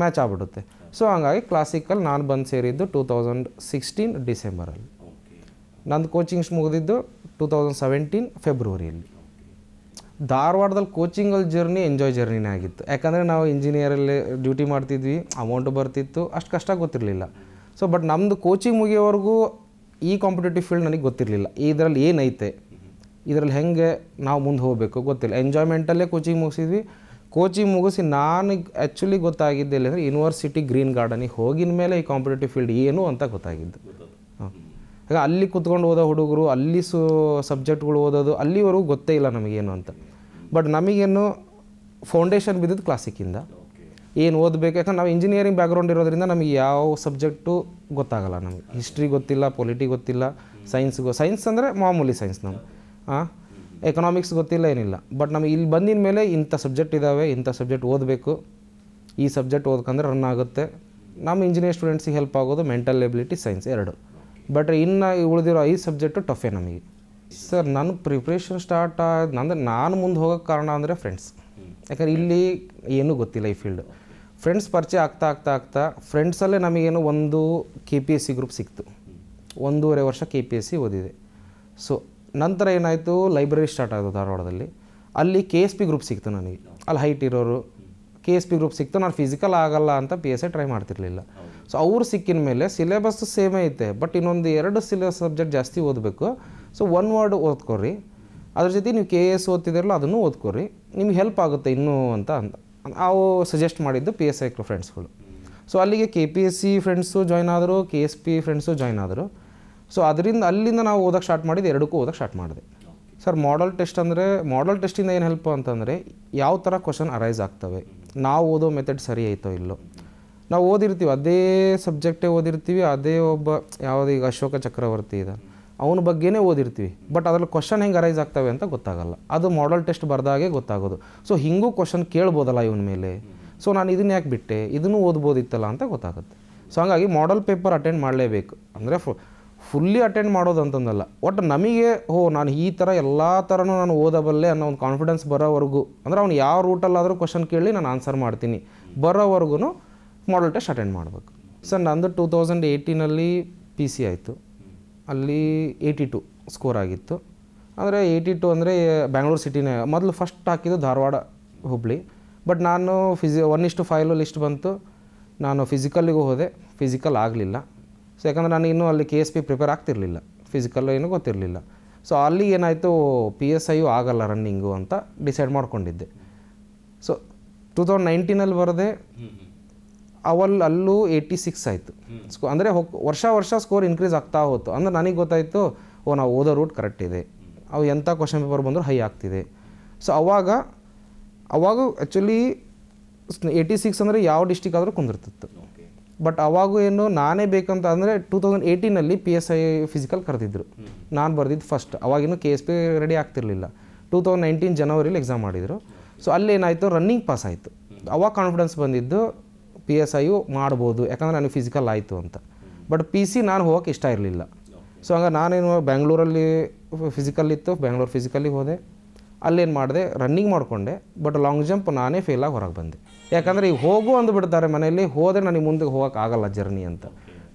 [SPEAKER 2] ಮ್ಯಾಚ್ ಆಗ್ಬಿಡುತ್ತೆ ಸೊ ಹಂಗಾಗಿ ಕ್ಲಾಸಿಕಲ್ಲಿ ನಾನು ಬಂದು ಸೇರಿದ್ದು ಟೂ ತೌಸಂಡ್ ಸಿಕ್ಸ್ಟೀನ್ ಡಿಸೆಂಬರಲ್ಲಿ ನಂದು ಕೋಚಿಂಗ್ಸ್ ಮುಗಿದಿದ್ದು ಟೂ ತೌಸಂಡ್ ಸೆವೆಂಟೀನ್ ಫೆಬ್ರವರಿಯಲ್ಲಿ ಧಾರವಾಡದಲ್ಲಿ ಕೋಚಿಂಗಲ್ಲಿ ಜರ್ನಿ ಎಂಜಾಯ್ ಜರ್ನಿನೇ ಆಗಿತ್ತು ಯಾಕಂದರೆ ನಾವು ಇಂಜಿನಿಯರಲ್ಲಿ ಡ್ಯೂಟಿ ಮಾಡ್ತಿದ್ವಿ ಅಮೌಂಟ್ ಬರ್ತಿತ್ತು ಅಷ್ಟು ಕಷ್ಟ ಗೊತ್ತಿರಲಿಲ್ಲ ಸೊ ಬಟ್ ನಮ್ಮದು ಕೋಚಿಂಗ್ ಮುಗಿಯೋವರೆಗೂ ಈ ಕಾಂಪಿಟೇಟಿವ್ ಫೀಲ್ಡ್ ನನಗೆ ಗೊತ್ತಿರಲಿಲ್ಲ ಇದರಲ್ಲಿ ಏನೈತೆ ಇದರಲ್ಲಿ ಹೆಂಗೆ ನಾವು ಮುಂದೆ ಹೋಗಬೇಕು ಗೊತ್ತಿಲ್ಲ ಎಂಜಾಯ್ಮೆಂಟಲ್ಲೇ ಕೋಚಿಂಗ್ ಮುಗಿಸಿದ್ವಿ ಕೋಚಿಂಗ್ ಮುಗಿಸಿ ನನಗೆ ಆ್ಯಕ್ಚುಲಿ ಗೊತ್ತಾಗಿದ್ದೆ ಅಂದರೆ ಯೂನಿವರ್ಸಿಟಿ ಗ್ರೀನ್ ಗಾರ್ಡನಿಗೆ ಹೋಗಿದ ಮೇಲೆ ಈ ಕಾಂಪಿಟೇಟಿವ್ ಫೀಲ್ಡ್ ಏನು ಅಂತ ಗೊತ್ತಾಗಿದ್ದು ಹಾಂ ಹಾಗೆ ಅಲ್ಲಿ ಕುತ್ಕೊಂಡು ಓದೋ ಹುಡುಗರು ಅಲ್ಲಿ ಸು ಸಬ್ಜೆಕ್ಟ್ಗಳು ಓದೋದು ಅಲ್ಲಿವರೆಗೂ ಗೊತ್ತೇ ಇಲ್ಲ ನಮಗೇನು ಅಂತ ಬಟ್ ನಮಗೇನು ಫೌಂಡೇಶನ್ ಬಿದ್ದಿದ್ದು ಕ್ಲಾಸಿಕ್ಕಿಂದ ಏನು ಓದಬೇಕು ಯಾಕಂದ್ರೆ ನಾವು ಇಂಜಿನಿಯರಿಂಗ್ ಬ್ಯಾಕ್ಗ್ರೌಂಡ್ ಇರೋದ್ರಿಂದ ನಮಗೆ ಯಾವ ಸಬ್ಜೆಕ್ಟು ಗೊತ್ತಾಗಲ್ಲ ನಮಗೆ ಹಿಸ್ಟ್ರಿ ಗೊತ್ತಿಲ್ಲ ಪೊಲಿಟಿ ಗೊತ್ತಿಲ್ಲ ಸೈನ್ಸ್ ಸೈನ್ಸ್ ಅಂದರೆ ಮಾಮೂಲಿ ಸೈನ್ಸ್ ನಮಗೆ ಹಾಂ ಎಕನಾಮಿಕ್ಸ್ ಗೊತ್ತಿಲ್ಲ ಏನಿಲ್ಲ ಬಟ್ ನಮಗೆ ಇಲ್ಲಿ ಬಂದಿನ ಮೇಲೆ ಇಂಥ ಸಬ್ಜೆಕ್ಟ್ ಇದ್ದಾವೆ ಇಂಥ ಸಬ್ಜೆಕ್ಟ್ ಓದಬೇಕು ಈ ಸಬ್ಜೆಕ್ಟ್ ಓದ್ಕಂದ್ರೆ ರನ್ ಆಗುತ್ತೆ ನಮ್ಮ ಇಂಜಿನಿಯರ್ ಸ್ಟೂಡೆಂಟ್ಸಿಗೆ ಹೆಲ್ಪ್ ಆಗೋದು ಮೆಂಟಲ್ ಎಬಿಲಿಟಿ ಸೈನ್ಸ್ ಎರಡು ಬಟ್ ಇನ್ನು ಉಳಿದಿರೋ ಐದು ಸಬ್ಜೆಕ್ಟು ಟಫೇ ನಮಗೆ ಸರ್ ನನ್ನ ಪ್ರಿಪ್ರೇಷನ್ ಸ್ಟಾರ್ಟ್ ಆದ ನಂದ್ರೆ ನಾನು ಮುಂದೆ ಹೋಗೋಕ್ಕೆ ಕಾರಣ ಅಂದರೆ ಫ್ರೆಂಡ್ಸ್ ಯಾಕಂದ್ರೆ ಇಲ್ಲಿ ಏನೂ ಗೊತ್ತಿಲ್ಲ ಈ ಫೀಲ್ಡ್ ಫ್ರೆಂಡ್ಸ್ ಪರಿಚಯ ಆಗ್ತಾ ಆಗ್ತಾ ಆಗ್ತಾ ಫ್ರೆಂಡ್ಸಲ್ಲೇ ನಮಗೇನು ಒಂದು K P S C group ಸಿಕ್ತು ಒಂದೂವರೆ ವರ್ಷ ಕೆ ಪಿ ಎಸ್ ಸಿ ಓದಿದೆ ಸೊ ನಂತರ ಏನಾಯಿತು ಲೈಬ್ರರಿ ಸ್ಟಾರ್ಟ್ ಆಯಿತು ಧಾರವಾಡದಲ್ಲಿ ಅಲ್ಲಿ ಕೆ ಎಸ್ ಪಿ ಗ್ರೂಪ್ ಸಿಕ್ತು ನನಗೆ ಅಲ್ಲಿ ಹೈಟ್ ಇರೋರು ಕೆ ಎಸ್ ಪಿ ಗ್ರೂಪ್ ಸಿಕ್ತು ನಾನು ಫಿಸಿಕಲ್ ಆಗಲ್ಲ ಅಂತ ಪಿ ಎಸ್ ಐ ಟ್ರೈ ಮಾಡ್ತಿರ್ಲಿಲ್ಲ ಸೊ ಅವರು ಸಿಕ್ಕಿನ ಮೇಲೆ ಸಿಲೆಬಸ್ ಸೇಮ್ ಐತೆ ಬಟ್ ಇನ್ನೊಂದು ಎರಡು ಸಿಲೆಬಸ್ ಸಬ್ಜೆಕ್ಟ್ ಜಾಸ್ತಿ ಓದಬೇಕು ಸೊ ಒನ್ ವರ್ಡ್ ಓದ್ಕೊರಿ ಅದ್ರ ಜೊತೆ ನೀವು ಕೆ ಎ ಎಸ್ ಓದ್ತಿದ್ದಿರಲ್ಲ ಅದನ್ನು ಓದ್ಕೊರಿ ನಿಮ್ಗೆ ಹೆಲ್ಪ್ ಆಗುತ್ತೆ ಇನ್ನೂ ಅಂತ ಅಂತ ಅವು ಸಜೆಸ್ಟ್ ಮಾಡಿದ್ದು ಪಿ ಎಸ್ ಐ ಫ್ರೆಂಡ್ಸ್ಗಳು ಸೊ ಅಲ್ಲಿಗೆ K P S C friends join ಆದರು K S P friends join ಆದರು ಸೊ ಅದರಿಂದ ಅಲ್ಲಿಂದ ನಾವು ಓದಕ್ಕೆ ಸ್ಟಾರ್ಟ್ ಮಾಡಿದ್ದು ಎರಡಕ್ಕೂ ಓದಕ್ಕೆ ಸ್ಟಾರ್ಟ್ ಮಾಡಿದೆ ಸರ್ ಮಾಡಲ್ ಟೆಸ್ಟ್ ಅಂದರೆ ಮಾಡಲ್ ಟೆಸ್ಟಿಂದ ಏನು ಹೆಲ್ಪ್ ಅಂತಂದರೆ ಯಾವ ಥರ ಕ್ವಶನ್ ಅರೈಸ್ ಆಗ್ತವೆ ನಾವು ಓದೋ ಮೆಥಡ್ ಸರಿ ಆಯಿತೋ ಇಲ್ಲೋ ನಾವು ಓದಿರ್ತೀವಿ ಅದೇ ಸಬ್ಜೆಕ್ಟೇ ಓದಿರ್ತೀವಿ ಅದೇ ಒಬ್ಬ ಯಾವುದು ಈಗ ಅಶೋಕ ಚಕ್ರವರ್ತಿ ಇದೆ ಅವನ ಬಗ್ಗೆನೇ ಓದಿರ್ತೀವಿ ಬಟ್ ಅದರಲ್ಲಿ ಕ್ವಶನ್ ಹೆಂಗೆ ಅರೈಸ್ ಆಗ್ತವೆ ಅಂತ ಗೊತ್ತಾಗಲ್ಲ ಅದು ಮಾಡಲ್ ಟೆಸ್ಟ್ ಬರ್ದಾಗೆ ಗೊತ್ತಾಗೋದು ಸೊ ಹಿಂಗೂ ಕ್ವಶನ್ ಕೇಳ್ಬೋದಲ್ಲ ಇವನ ಮೇಲೆ ಸೊ ನಾನು ಇದನ್ನ ಯಾಕೆ ಬಿಟ್ಟೆ ಇದನ್ನು ಓದ್ಬೋದಿತ್ತಲ್ಲ ಅಂತ ಗೊತ್ತಾಗುತ್ತೆ ಸೊ ಹಾಗಾಗಿ ಮಾಡಲ್ ಪೇಪರ್ ಅಟೆಂಡ್ ಮಾಡಲೇಬೇಕು ಅಂದರೆ ಫು ಫುಲ್ಲಿ ಅಟೆಂಡ್ ಮಾಡೋದು ಅಂತಂದಲ್ಲ ಒಟ್ಟು ನಮಗೆ ಓ ನಾನು ಈ ಥರ ಎಲ್ಲ ಥರನೂ ನಾನು ಓದಬಲ್ಲೆ ಅನ್ನೋ ಒಂದು ಕಾನ್ಫಿಡೆನ್ಸ್ ಬರೋವರೆಗೂ ಅಂದರೆ ಅವ್ನು ಯಾವ ರೂಟಲ್ಲಾದರೂ ಕ್ವಶನ್ ಕೇಳಿ ನಾನು ಆನ್ಸರ್ ಮಾಡ್ತೀನಿ ಬರೋವರೆಗೂ ಮಾಡಲ್ ಟೆಸ್ಟ್ ಅಟೆಂಡ್ ಮಾಡಬೇಕು ಸರ್ ನಂದು ಟೂ ತೌಸಂಡ್ ಏಯ್ಟೀನಲ್ಲಿ ಪಿ ಸಿ ಆಯಿತು ಅಲ್ಲಿ ಏಯ್ಟಿ ಟು ಸ್ಕೋರ್ ಆಗಿತ್ತು ಅಂದರೆ ಏಯ್ಟಿ ಟು ಅಂದರೆ ಬ್ಯಾಂಗ್ಳೂರು ಸಿಟಿನೇ ಮೊದಲು ಫಸ್ಟ್ ಹಾಕಿದ್ದು ಧಾರವಾಡ ಹುಬ್ಳಿ ಬಟ್ ನಾನು ಫಿಸಿ ಒನ್ ಇಷ್ಟು ಫೈಲು ಲಿಸ್ಟ್ ಬಂತು ನಾನು ಫಿಸಿಕಲ್ಲಿಗೂ ಹೋದೆ ಫಿಸಿಕಲ್ ಆಗಲಿಲ್ಲ ಸೊ ಯಾಕಂದರೆ ನಾನು ಇನ್ನೂ ಅಲ್ಲಿ ಕೆ ಎಸ್ ಪಿ ಪ್ರಿಪೇರ್ ಆಗ್ತಿರಲಿಲ್ಲ ಫಿಸಿಕಲ್ ಏನೂ ಗೊತ್ತಿರಲಿಲ್ಲ ಸೊ ಅಲ್ಲಿ ಏನಾಯಿತು ಪಿ ಎಸ್ ಐಯು ಆಗಲ್ಲ ರನ್ನಿಂಗು ಅಂತ ಡಿಸೈಡ್ ಮಾಡ್ಕೊಂಡಿದ್ದೆ ಸೊ ಟೂ ತೌಸಂಡ್ ನೈನ್ಟೀನಲ್ಲಿ ಬರದೆ ಅವಲ್ಲಿ ಅಲ್ಲೂ ಏಯ್ಟಿ ಸಿಕ್ಸ್ ಆಯಿತು ಸ್ಕೋ ಅಂದರೆ ವರ್ಷ ವರ್ಷ ಸ್ಕೋರ್ ಇನ್ಕ್ರೀಸ್ ಆಗ್ತಾ ಹೋಯ್ತು ಅಂದರೆ ನನಗೆ ಗೊತ್ತಾಯಿತು ಓ ನಾವು ಓದೋ ರೂಟ್ ಕರೆಕ್ಟ್ ಇದೆ ಅವು ಎಂಥ ಕ್ವಶನ್ ಪೇಪರ್ ಬಂದರೂ ಹೈ ಆಗ್ತಿದೆ ಸೊ ಅವಾಗ ಅವಾಗ ಆ್ಯಕ್ಚುಲಿ ಏಯ್ಟಿ ಸಿಕ್ಸ್ ಅಂದರೆ ಯಾವ ಡಿಸ್ಟಿಕ್ ಆದರೂ ಕುಂದಿರ್ತಿತ್ತು ಬಟ್ ಅವಾಗೂ ಏನು ನಾನೇ ಬೇಕಂತ ಅಂದರೆ ಟೂ ತೌಸಂಡ್ ಏಯ್ಟೀನಲ್ಲಿ ಪಿ ಎಸ್ ಐ ಫಿಸಿಕಲ್ ಕರೆದಿದ್ರು ನಾನು ಬರೆದಿದ್ದು ಫಸ್ಟ್ ಅವಾಗಿನೂ ಕೆ ಎಸ್ ಪಿ ರೆಡಿ ಆಗ್ತಿರಲಿಲ್ಲ ಟೂ ತೌಸಂಡ್ ನೈನ್ಟೀನ್ ಜನವರಿಲಿ ಎಕ್ಸಾಮ್ ಮಾಡಿದರು ಸೊ ಅಲ್ಲೇನಾಯಿತು ರನ್ನಿಂಗ್ ಪಾಸ್ ಆಯಿತು ಅವಾಗ ಕಾನ್ಫಿಡೆನ್ಸ್ ಬಂದಿದ್ದು ಪಿ ಎಸ್ ಐಯು ಮಾಡ್ಬೋದು ಯಾಕಂದರೆ ನನಗೆ ಫಿಸಿಕಲ್ ಆಯಿತು ಅಂತ ಬಟ್ ಪಿ ಸಿ ನಾನು ಹೋಗೋಕ್ಕೆ ಇಷ್ಟ ಇರಲಿಲ್ಲ ಸೊ ಹಂಗೆ ನಾನೇನು ಬೆಂಗಳೂರಲ್ಲಿ ಫಿಸಿಕಲ್ ಇತ್ತು ಬೆಂಗಳೂರು ಫಿಸಿಕಲ್ಲಿ ಹೋದೆ ಅಲ್ಲೇನು ಮಾಡಿದೆ ರನ್ನಿಂಗ್ ಮಾಡಿಕೊಂಡೆ ಬಟ್ ಲಾಂಗ್ ಜಂಪ್ ನಾನೇ ಫೇಲಾಗಿ ಹೊರಗೆ ಬಂದೆ ಯಾಕಂದರೆ ಈಗ ಹೋಗು ಅಂದು ಮನೆಯಲ್ಲಿ ಹೋದೆ ನನಗೆ ಮುಂದೆ ಹೋಗೋಕೆ ಆಗೋಲ್ಲ ಜರ್ನಿ ಅಂತ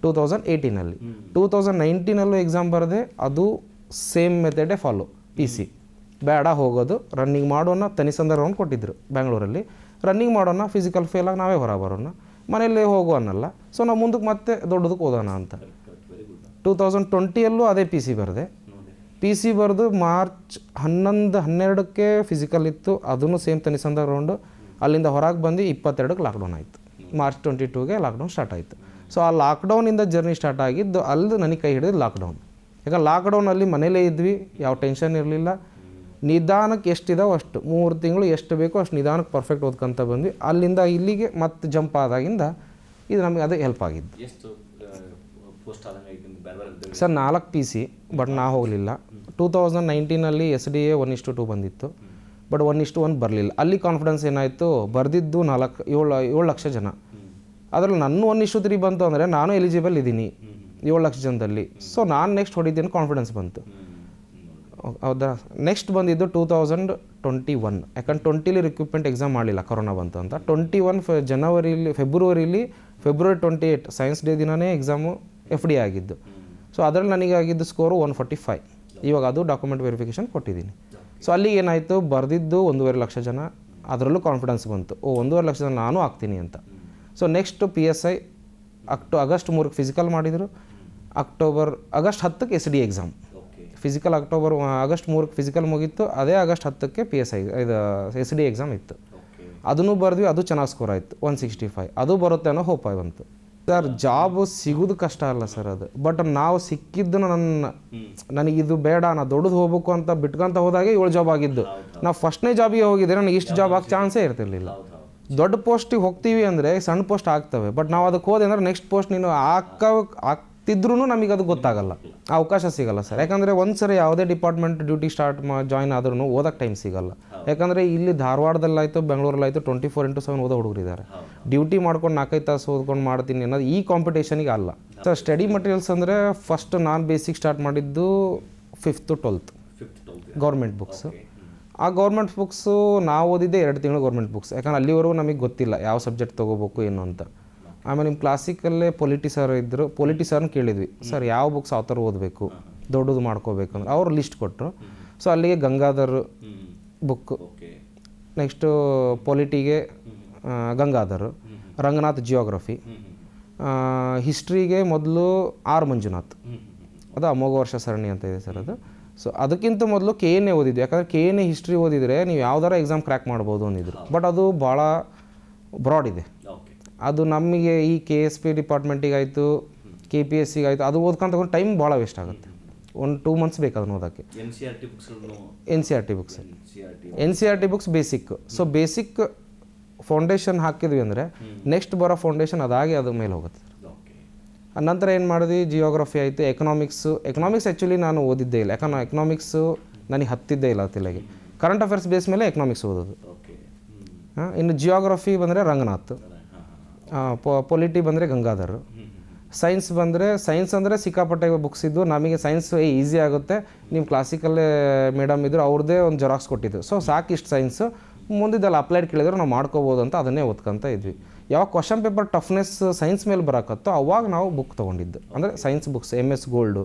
[SPEAKER 2] ಟೂ ತೌಸಂಡ್ ಏಯ್ಟೀನಲ್ಲಿ ಟೂ ತೌಸಂಡ್ ನೈನ್ಟೀನಲ್ಲೂ ಎಕ್ಸಾಮ್ ಬರದೆ ಅದು ಸೇಮ್ ಮೆಥಡೇ ಫಾಲೋ ಪಿ ಸಿ ಬೇಡ ಹೋಗೋದು ರನ್ನಿಂಗ್ ಮಾಡೋಣ ತನಿ ಸಂದರ್ಭವನ್ನು ಕೊಟ್ಟಿದ್ದರು ಬೆಂಗಳೂರಲ್ಲಿ ರನ್ನಿಂಗ್ ಮಾಡೋಣ ಫಿಸಿಕಲ್ ಫೇಲಾಗಿ ನಾವೇ ಹೊರ ಬರೋಣ ಮನೆಯಲ್ಲೇ ಅನ್ನಲ್ಲ ಸೊ ನಾವು ಮುಂದಕ್ಕೆ ಮತ್ತೆ ದೊಡ್ಡದಕ್ಕೆ ಓದೋಣ ಅಂತ ಟೂ ತೌಸಂಡ್ ಟ್ವೆಂಟಿಯಲ್ಲೂ ಅದೇ ಪಿ ಸಿ ಬರೆದೆ ಪಿ ಸಿ ಬರೆದು ಮಾರ್ಚ್ ಹನ್ನೊಂದು ಹನ್ನೆರಡಕ್ಕೆ ಫಿಸಿಕಲ್ ಇತ್ತು ಅದನ್ನು ಸೇಮ್ ತನಿಸಂದ ರೌಂಡು ಅಲ್ಲಿಂದ ಹೊರಗೆ ಬಂದು ಇಪ್ಪತ್ತೆರಡಕ್ಕೆ ಲಾಕ್ಡೌನ್ ಆಯಿತು ಮಾರ್ಚ್ ಟ್ವೆಂಟಿ ಟೂಗೆ ಲಾಕ್ಡೌನ್ ಸ್ಟಾರ್ಟ್ ಆಯಿತು ಸೊ ಆ ಲಾಕ್ಡೌನಿಂದ ಜರ್ನಿ ಸ್ಟಾರ್ಟ್ ಆಗಿದ್ದು ಅಲ್ಲದೆ ನನಗೆ ಕೈ ಹಿಡಿದು ಲಾಕ್ಡೌನ್ ಯಾಕಂದ್ರೆ ಲಾಕ್ಡೌನಲ್ಲಿ ಮನೇಲೇ ಇದ್ವಿ ಯಾವ ಟೆನ್ಷನ್ ಇರಲಿಲ್ಲ ನಿಧಾನಕ್ಕೆ ಎಷ್ಟಿದಾವೆ ಅಷ್ಟು ಮೂರು ತಿಂಗಳು ಎಷ್ಟು ಬೇಕೋ ಅಷ್ಟು ನಿಧಾನಕ್ಕೆ ಪರ್ಫೆಕ್ಟ್ ಓದ್ಕೊಂತ ಬಂದ್ವಿ ಅಲ್ಲಿಂದ ಇಲ್ಲಿಗೆ ಮತ್ತೆ ಜಂಪ್ ಆದಾಗಿಂದ ಇದು ನಮಗೆ ಅದೇ ಹೆಲ್ಪ್ ಆಗಿದ್ದು ಸರ್ ನಾಲ್ಕು ಪಿ ಸಿ ಬಟ್ ನಾ ಹೋಗಲಿಲ್ಲ ಟೂ ತೌಸಂಡ್ ನೈನ್ಟೀನಲ್ಲಿ ಎಸ್ ಡಿ ಎ ಒನ್ ಇಷ್ಟು ಟು ಬಂದಿತ್ತು ಬಟ್ ಒನ್ ಇಷ್ಟು ಒಂದು ಬರಲಿಲ್ಲ ಅಲ್ಲಿ ಕಾನ್ಫಿಡೆನ್ಸ್ ಏನಾಯಿತು ಬರೆದಿದ್ದು ನಾಲ್ಕು ಏಳು ಏಳು ಲಕ್ಷ ಜನ ಅದರಲ್ಲಿ ನನ್ನ ಒನ್ ಇಷ್ಟು ತ್ರೀ ಬಂತು ಅಂದರೆ ನಾನು ಎಲಿಜಿಬಲ್ ಇದ್ದೀನಿ ಏಳು ಲಕ್ಷ ಜನದಲ್ಲಿ ಸೊ ನಾನು ನೆಕ್ಸ್ಟ್ ಹೊಡಿತೀನಿ ಕಾನ್ಫಿಡೆನ್ಸ್ ಬಂತು ಹೌದಾ ನೆಕ್ಸ್ಟ್ ಬಂದಿದ್ದು ಟೂ ತೌಸಂಡ್ ಟ್ವೆಂಟಿ ಒನ್ ಯಾಕಂದ್ರೆ ಟ್ವೆಂಟಿಲಿ ರಿಕ್ರೂಟ್ಮೆಂಟ್ ಎಕ್ಸಾಮ್ ಮಾಡಲಿಲ್ಲ ಕೊರೋನಾ ಬಂತು ಅಂತ ಟ್ವೆಂಟಿ ಒನ್ ಫೆ ಜನವರಿಲಿ ಫೆಬ್ರವರಿಲಿ February twenty eight science day ದಿನವೇ ಎಕ್ಸಾಮು ಎಫ್ ಡಿ ಆಗಿದ್ದು ಸೊ ಅದರಲ್ಲಿ ನನಗೆ ಆಗಿದ್ದು ಸ್ಕೋರು ಒನ್ ಫಾರ್ಟಿ ಫೈವ್ ಇವಾಗ ಅದು ಡಾಕ್ಯುಮೆಂಟ್ ವೆರಿಫಿಕೇಷನ್ ಕೊಟ್ಟಿದ್ದೀನಿ ಸೊ ಅಲ್ಲಿ ಏನಾಯಿತು ಬರೆದಿದ್ದು ಒಂದೂವರೆ ಲಕ್ಷ ಜನ ಅದರಲ್ಲೂ ಕಾನ್ಫಿಡೆನ್ಸ್ ಬಂತು ಓ ಒಂದೂವರೆ ಲಕ್ಷ ಜನ ನಾನು ಆಗ್ತೀನಿ ಅಂತ so next P S I ಅಕ್ಟೋ ಆಗಸ್ಟ್ ಮೂರಕ್ಕೆ ಫಿಸಿಕಲ್ ಮಾಡಿದರು ಅಕ್ಟೋಬರ್ ಆಗಸ್ಟ್ ಹತ್ತಕ್ಕೆ S D exam physical October August ಮೂರಕ್ಕೆ ಫಿಸಿಕಲ್ ಮುಗಿತ್ತು ಅದೇ ಆಗಸ್ಟ್ ಹತ್ತಕ್ಕೆ ಪಿ ಎಸ್ ಐ ಇದು ಎಸ್ ಡಿ ಎಕ್ಸಾಮ್ ಇತ್ತು ಅದನ್ನು ಬರೆದ್ವಿ ಅದು ಚೆನ್ನಾಗಿ ಸ್ಕೋರ್ ಆಯಿತು ಒನ್ ಸಿಕ್ಸ್ಟಿ ಫೈವ್ ಅದು ಬರುತ್ತೆ ಅನ್ನೋ ಹೋಪ್ ಆಗಿ ಸರ್ ಜಾಬ್ ಸಿಗೋದು ಕಷ್ಟ ಅಲ್ಲ ಸರ್ ಅದು ಬಟ್ ನಾವು ಸಿಕ್ಕಿದ್ದು ನನ್ನ ನನಗಿದು ಬೇಡ ನಾ ದೊಡ್ಡದು ಹೋಗ್ಬೇಕು ಅಂತ ಬಿಟ್ಕೊಂತ ಹೋದಾಗೆ ಏಳು ಜಾಬ್ ಆಗಿದ್ದು ನಾವು ಫಸ್ಟ್ನೇ ಜಾಬಿಗೆ ಹೋಗಿದ್ರೆ ನನಗೆ ಇಷ್ಟು ಜಾಬ್ ಆಗಿ ಚಾನ್ಸೇ ಇರ್ತಿರ್ಲಿಲ್ಲ ದೊಡ್ಡ ಪೋಸ್ಟಿಗೆ ಹೋಗ್ತೀವಿ ಅಂದರೆ ಸಣ್ಣ ಪೋಸ್ಟ್ ಆಗ್ತವೆ ಬಟ್ ನಾವು ಅದಕ್ಕೆ ಹೋದೆ ಅಂದರೆ ನೆಕ್ಸ್ಟ್ ಪೋಸ್ಟ್ ನೀನು ಹಾಕ ಹಾಕ್ ತಿದ್ರೂ ನಮಗೆ ಅದು ಗೊತ್ತಾಗಲ್ಲ ಅವಕಾಶ ಸಿಗಲ್ಲ ಸರ್ ಯಾಕಂದರೆ ಒಂದು ಸರಿ ಯಾವುದೇ ಡಿಪಾರ್ಟ್ಮೆಂಟ್ ಡ್ಯೂಟಿ ಸ್ಟಾರ್ಟ್ ಮಾ ಜಾಯ್ನ್ ಆದ್ರೂ ಓದಕ್ಕೆ ಟೈಮ್ ಸಿಗಲ್ಲ ಯಾಕಂದರೆ ಇಲ್ಲಿ ಧಾರವಾಡದಲ್ಲಾಯಿತು ಬೆಂಗಳೂರಲ್ಲಾಯಿತು ಟ್ವೆಂಟಿ ಫೋರ್ ಇಂಟು ಸೆವೆನ್ ಓದೋ ಹುಡುಗರಿದ್ದಾರೆ ಡ್ಯೂಟಿ ಮಾಡ್ಕೊಂಡು ನಾಲ್ಕೈದು ತಾಸು ಓದ್ಕೊಂಡು ಮಾಡ್ತೀನಿ ಅನ್ನೋದು ಈ ಕಾಂಪಿಟೇಷನಿಗೆ ಅಲ್ಲ ಸರ್ ಸ್ಟಡಿ ಮಟೀರಿಯಲ್ಸ್ ಅಂದರೆ ಫಸ್ಟ್ ನಾನು ಬೇಸಿಕ್ ಸ್ಟಾರ್ಟ್ ಮಾಡಿದ್ದು ಫಿಫ್ತು ಟ್ವೆಲ್ತ್ ಗೌರ್ಮೆಂಟ್ ಬುಕ್ಸು ಆ ಗೌರ್ಮೆಂಟ್ ಬುಕ್ಸು ನಾವು ಓದಿದ್ದೆ ಎರಡು ತಿಂಗಳು ಗೌರ್ಮೆಂಟ್ ಬುಕ್ಸ್ ಯಾಕಂದ್ರೆ ಅಲ್ಲಿವರೆಗೂ ನಮಗೆ ಗೊತ್ತಿಲ್ಲ ಯಾವ ಸಬ್ಜೆಕ್ಟ್ ತೊಗೋಬೇಕು ಏನು ಅಂತ ಆಮೇಲೆ ನಿಮ್ಮ ಕ್ಲಾಸಿಕಲ್ಲೇ ಪೊಲಿಟಿ ಸರ್ ಇದ್ದರು ಪೊಲಿಟಿ ಸರ್ನ ಕೇಳಿದ್ವಿ ಸರ್ ಯಾವ ಬುಕ್ಸ್ ಆ ಥರ ಓದಬೇಕು ದೊಡ್ಡದು ಮಾಡ್ಕೋಬೇಕು ಅಂದ್ರೆ ಅವರು ಲಿಸ್ಟ್ ಕೊಟ್ಟರು ಸೊ ಅಲ್ಲಿಗೆ ಗಂಗಾಧರ್ ಬುಕ್ ನೆಕ್ಸ್ಟು ಪೊಲಿಟಿಗೆ ಗಂಗಾಧರ್ ರಂಗನಾಥ್ ಜಿಯೋಗ್ರಫಿ ಹಿಸ್ಟ್ರಿಗೆ ಮೊದಲು ಆರ್ ಮಂಜುನಾಥ್ ಅದು ಅಮೋಘ ವರ್ಷ ಸರಣಿ ಅಂತ ಇದೆ ಸರ್ ಅದು ಸೊ ಅದಕ್ಕಿಂತ ಮೊದಲು ಕೆ ಎನ್ ಎ ಓದಿದ್ವಿ ಯಾಕಂದರೆ ಕೆ ಎನ್ ಎ ಹಿಸ್ಟ್ರಿ ಓದಿದರೆ ನೀವು ಯಾವ್ದಾರ ಎಕ್ಸಾಮ್ ಕ್ರ್ಯಾಕ್ ಮಾಡ್ಬೋದು ಅಂದಿದ್ರು ಬಟ್ ಅದು ಭಾಳ ಬ್ರಾಡ್ ಇದೆ ಅದು ನಮಗೆ ಈ ಕೆ ಎಸ್ ಪಿ ಡಿಪಾರ್ಟ್ಮೆಂಟಿಗಾಯಿತು ಕೆ ಪಿ ಎಸ್ ಸಿಗಾಯಿತು ಅದು ಓದ್ಕೊಂತ ಟೈಮ್ ಭಾಳ ವೇಸ್ಟ್ ಆಗುತ್ತೆ ಒಂದು ಟೂ ಮಂತ್ಸ್ ಬೇಕು ಅದನ್ನು ಓದೋಕ್ಕೆ
[SPEAKER 1] N C R T books N C
[SPEAKER 2] R T books basic so basic foundation ಹಾಕಿದ್ವಿ ಅಂದರೆ ನೆಕ್ಸ್ಟ್ ಬರೋ ಫೌಂಡೇಶನ್ ಅದಾಗಿ ಅದ್ರ ಮೇಲೆ ಹೋಗುತ್ತೆ ನಂತರ ಏನು ಮಾಡಿದ್ವಿ ಜಿಯೋಗ್ರಫಿ ಆಯಿತು ಎಕನಾಮಿಕ್ಸು ಎಕನಾಮಿಕ್ಸ್ ಆ್ಯಕ್ಚುಲಿ ನಾನು ಓದಿದ್ದೇ ಇಲ್ಲ ಯಾಕಂದ್ರೆ ಎಕನಾಮಿಕ್ಸು ನನಗೆ ಹತ್ತಿದ್ದೇ ಇಲ್ಲ ತಿಲಾಗಿ ಕರೆಂಟ್ ಅಫೇರ್ಸ್ ಬೇಸ್ ಮೇಲೆ ಎಕನಾಮಿಕ್ಸ್ ಓದೋದು ಹಾಂ ಇನ್ನು ಜಿಯೋಗ್ರಫಿ ಬಂದರೆ ರಂಗನಾಥ್ ಪೊಲಿಟಿ ಬಂದರೆ ಗಂಗಾಧರ್ ಸೈನ್ಸ್ ಬಂದರೆ ಸೈನ್ಸ್ ಅಂದರೆ ಸಿಕ್ಕಾಪಟ್ಟೆ ಬುಕ್ಸ್ ಇದ್ದು ನಮಗೆ ಸೈನ್ಸ್ ಈಸಿ ಆಗುತ್ತೆ ನಿಮ್ಮ ಕ್ಲಾಸಿಕಲ್ಲೇ ಮೇಡಮ್ ಇದ್ದರು ಅವ್ರದ್ದೇ ಒಂದು ಜೆರಾಕ್ಸ್ ಕೊಟ್ಟಿದ್ದು ಸೊ ಸಾಕಿಷ್ಟು ಇಷ್ಟು ಸೈನ್ಸು ಮುಂದಿದ್ದಲ್ಲಿ ಅಪ್ಲೈಡ್ ಕೇಳಿದ್ರೆ ನಾವು ಮಾಡ್ಕೋಬೋದು ಅಂತ ಅದನ್ನೇ ಓದ್ಕೊತ ಇದ್ವಿ ಯಾವ ಕ್ವಶನ್ ಪೇಪರ್ ಟಫ್ನೆಸ್ ಸೈನ್ಸ್ ಮೇಲೆ ಬರೋಕತ್ತೋ ಅವಾಗ ನಾವು ಬುಕ್ ತೊಗೊಂಡಿದ್ದು ಅಂದರೆ science books M S gold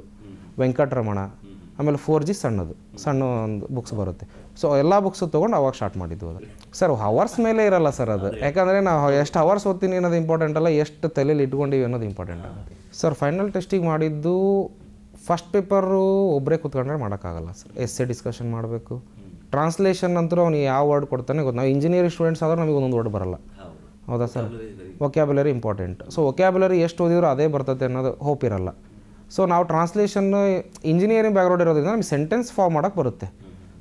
[SPEAKER 2] Venkataramana ಆಮೇಲೆ ಫೋರ್ ಜಿ ಸಣ್ಣದು ಸಣ್ಣ ಒಂದು ಬುಕ್ಸ್ ಬರುತ್ತೆ ಸೊ ಎಲ್ಲ ಬುಕ್ಸ್ ತೊಗೊಂಡು ಅವಾಗ ಸ್ಟಾರ್ಟ್ ಮಾಡಿದ್ದು ಅದು ಸರ್ ಹವರ್ಸ್ ಮೇಲೆ ಇರಲ್ಲ ಸರ್ ಅದು ಯಾಕಂದರೆ ನಾವು ಎಷ್ಟು ಹವರ್ಸ್ ಓದ್ತೀನಿ ಅನ್ನೋದು ಇಂಪಾರ್ಟೆಂಟ್ ಅಲ್ಲ ಎಷ್ಟು ತಲೆಯಲ್ಲಿ ಇಟ್ಕೊಂಡಿವಿ ಅನ್ನೋದು ಇಂಪಾರ್ಟೆಂಟ್ ಆಗುತ್ತೆ ಸರ್ ಫೈನಲ್ ಟೆಸ್ಟಿಗೆ ಮಾಡಿದ್ದು ಫಸ್ಟ್ ಪೇಪರು ಒಬ್ಬರೇ ಕೂತ್ಕೊಂಡ್ರೆ ಮಾಡೋಕ್ಕಾಗಲ್ಲ ಸರ್ ಎಸ್ ಎ ಡಿಸ್ಕಷನ್ ಮಾಡಬೇಕು ಟ್ರಾನ್ಸ್ಲೇಷನ್ ನಂತರ ಅವ್ನು ಯಾವ ವರ್ಡ್ ಕೊಡ್ತಾನೆ ಗೊತ್ತು ನಾವು ಇಂಜಿನಿಯರಿಂಗ್ ಸ್ಟೂಡೆಂಟ್ಸ್ ಆದರೂ ನಮಗೆ ಒಂದೊಂದು ವರ್ಡ್ ಬರಲ್ಲ ಹೌದಾ sir vocabulary important so vocabulary ಎಷ್ಟು ಓದಿದ್ರು ಅದೇ ಬರ್ತದೆ ಅನ್ನೋದು ಹೋಪ್ ಇರಲ್ಲ ಸೊ ನಾವು ಟ್ರಾನ್ಸ್ಲೇಷನ್ ಇಂಜಿನಿಯರಿಂಗ್ ಬ್ಯಾಕ್ಗ್ರೌಂಡ್ ಇರೋದ್ರಿಂದ ನಮ್ಗೆ ಸೆಂಟೆನ್ಸ್ ಫಾರ್ಮ್ ಮಾಡೋಕ್ಕೆ ಬರುತ್ತೆ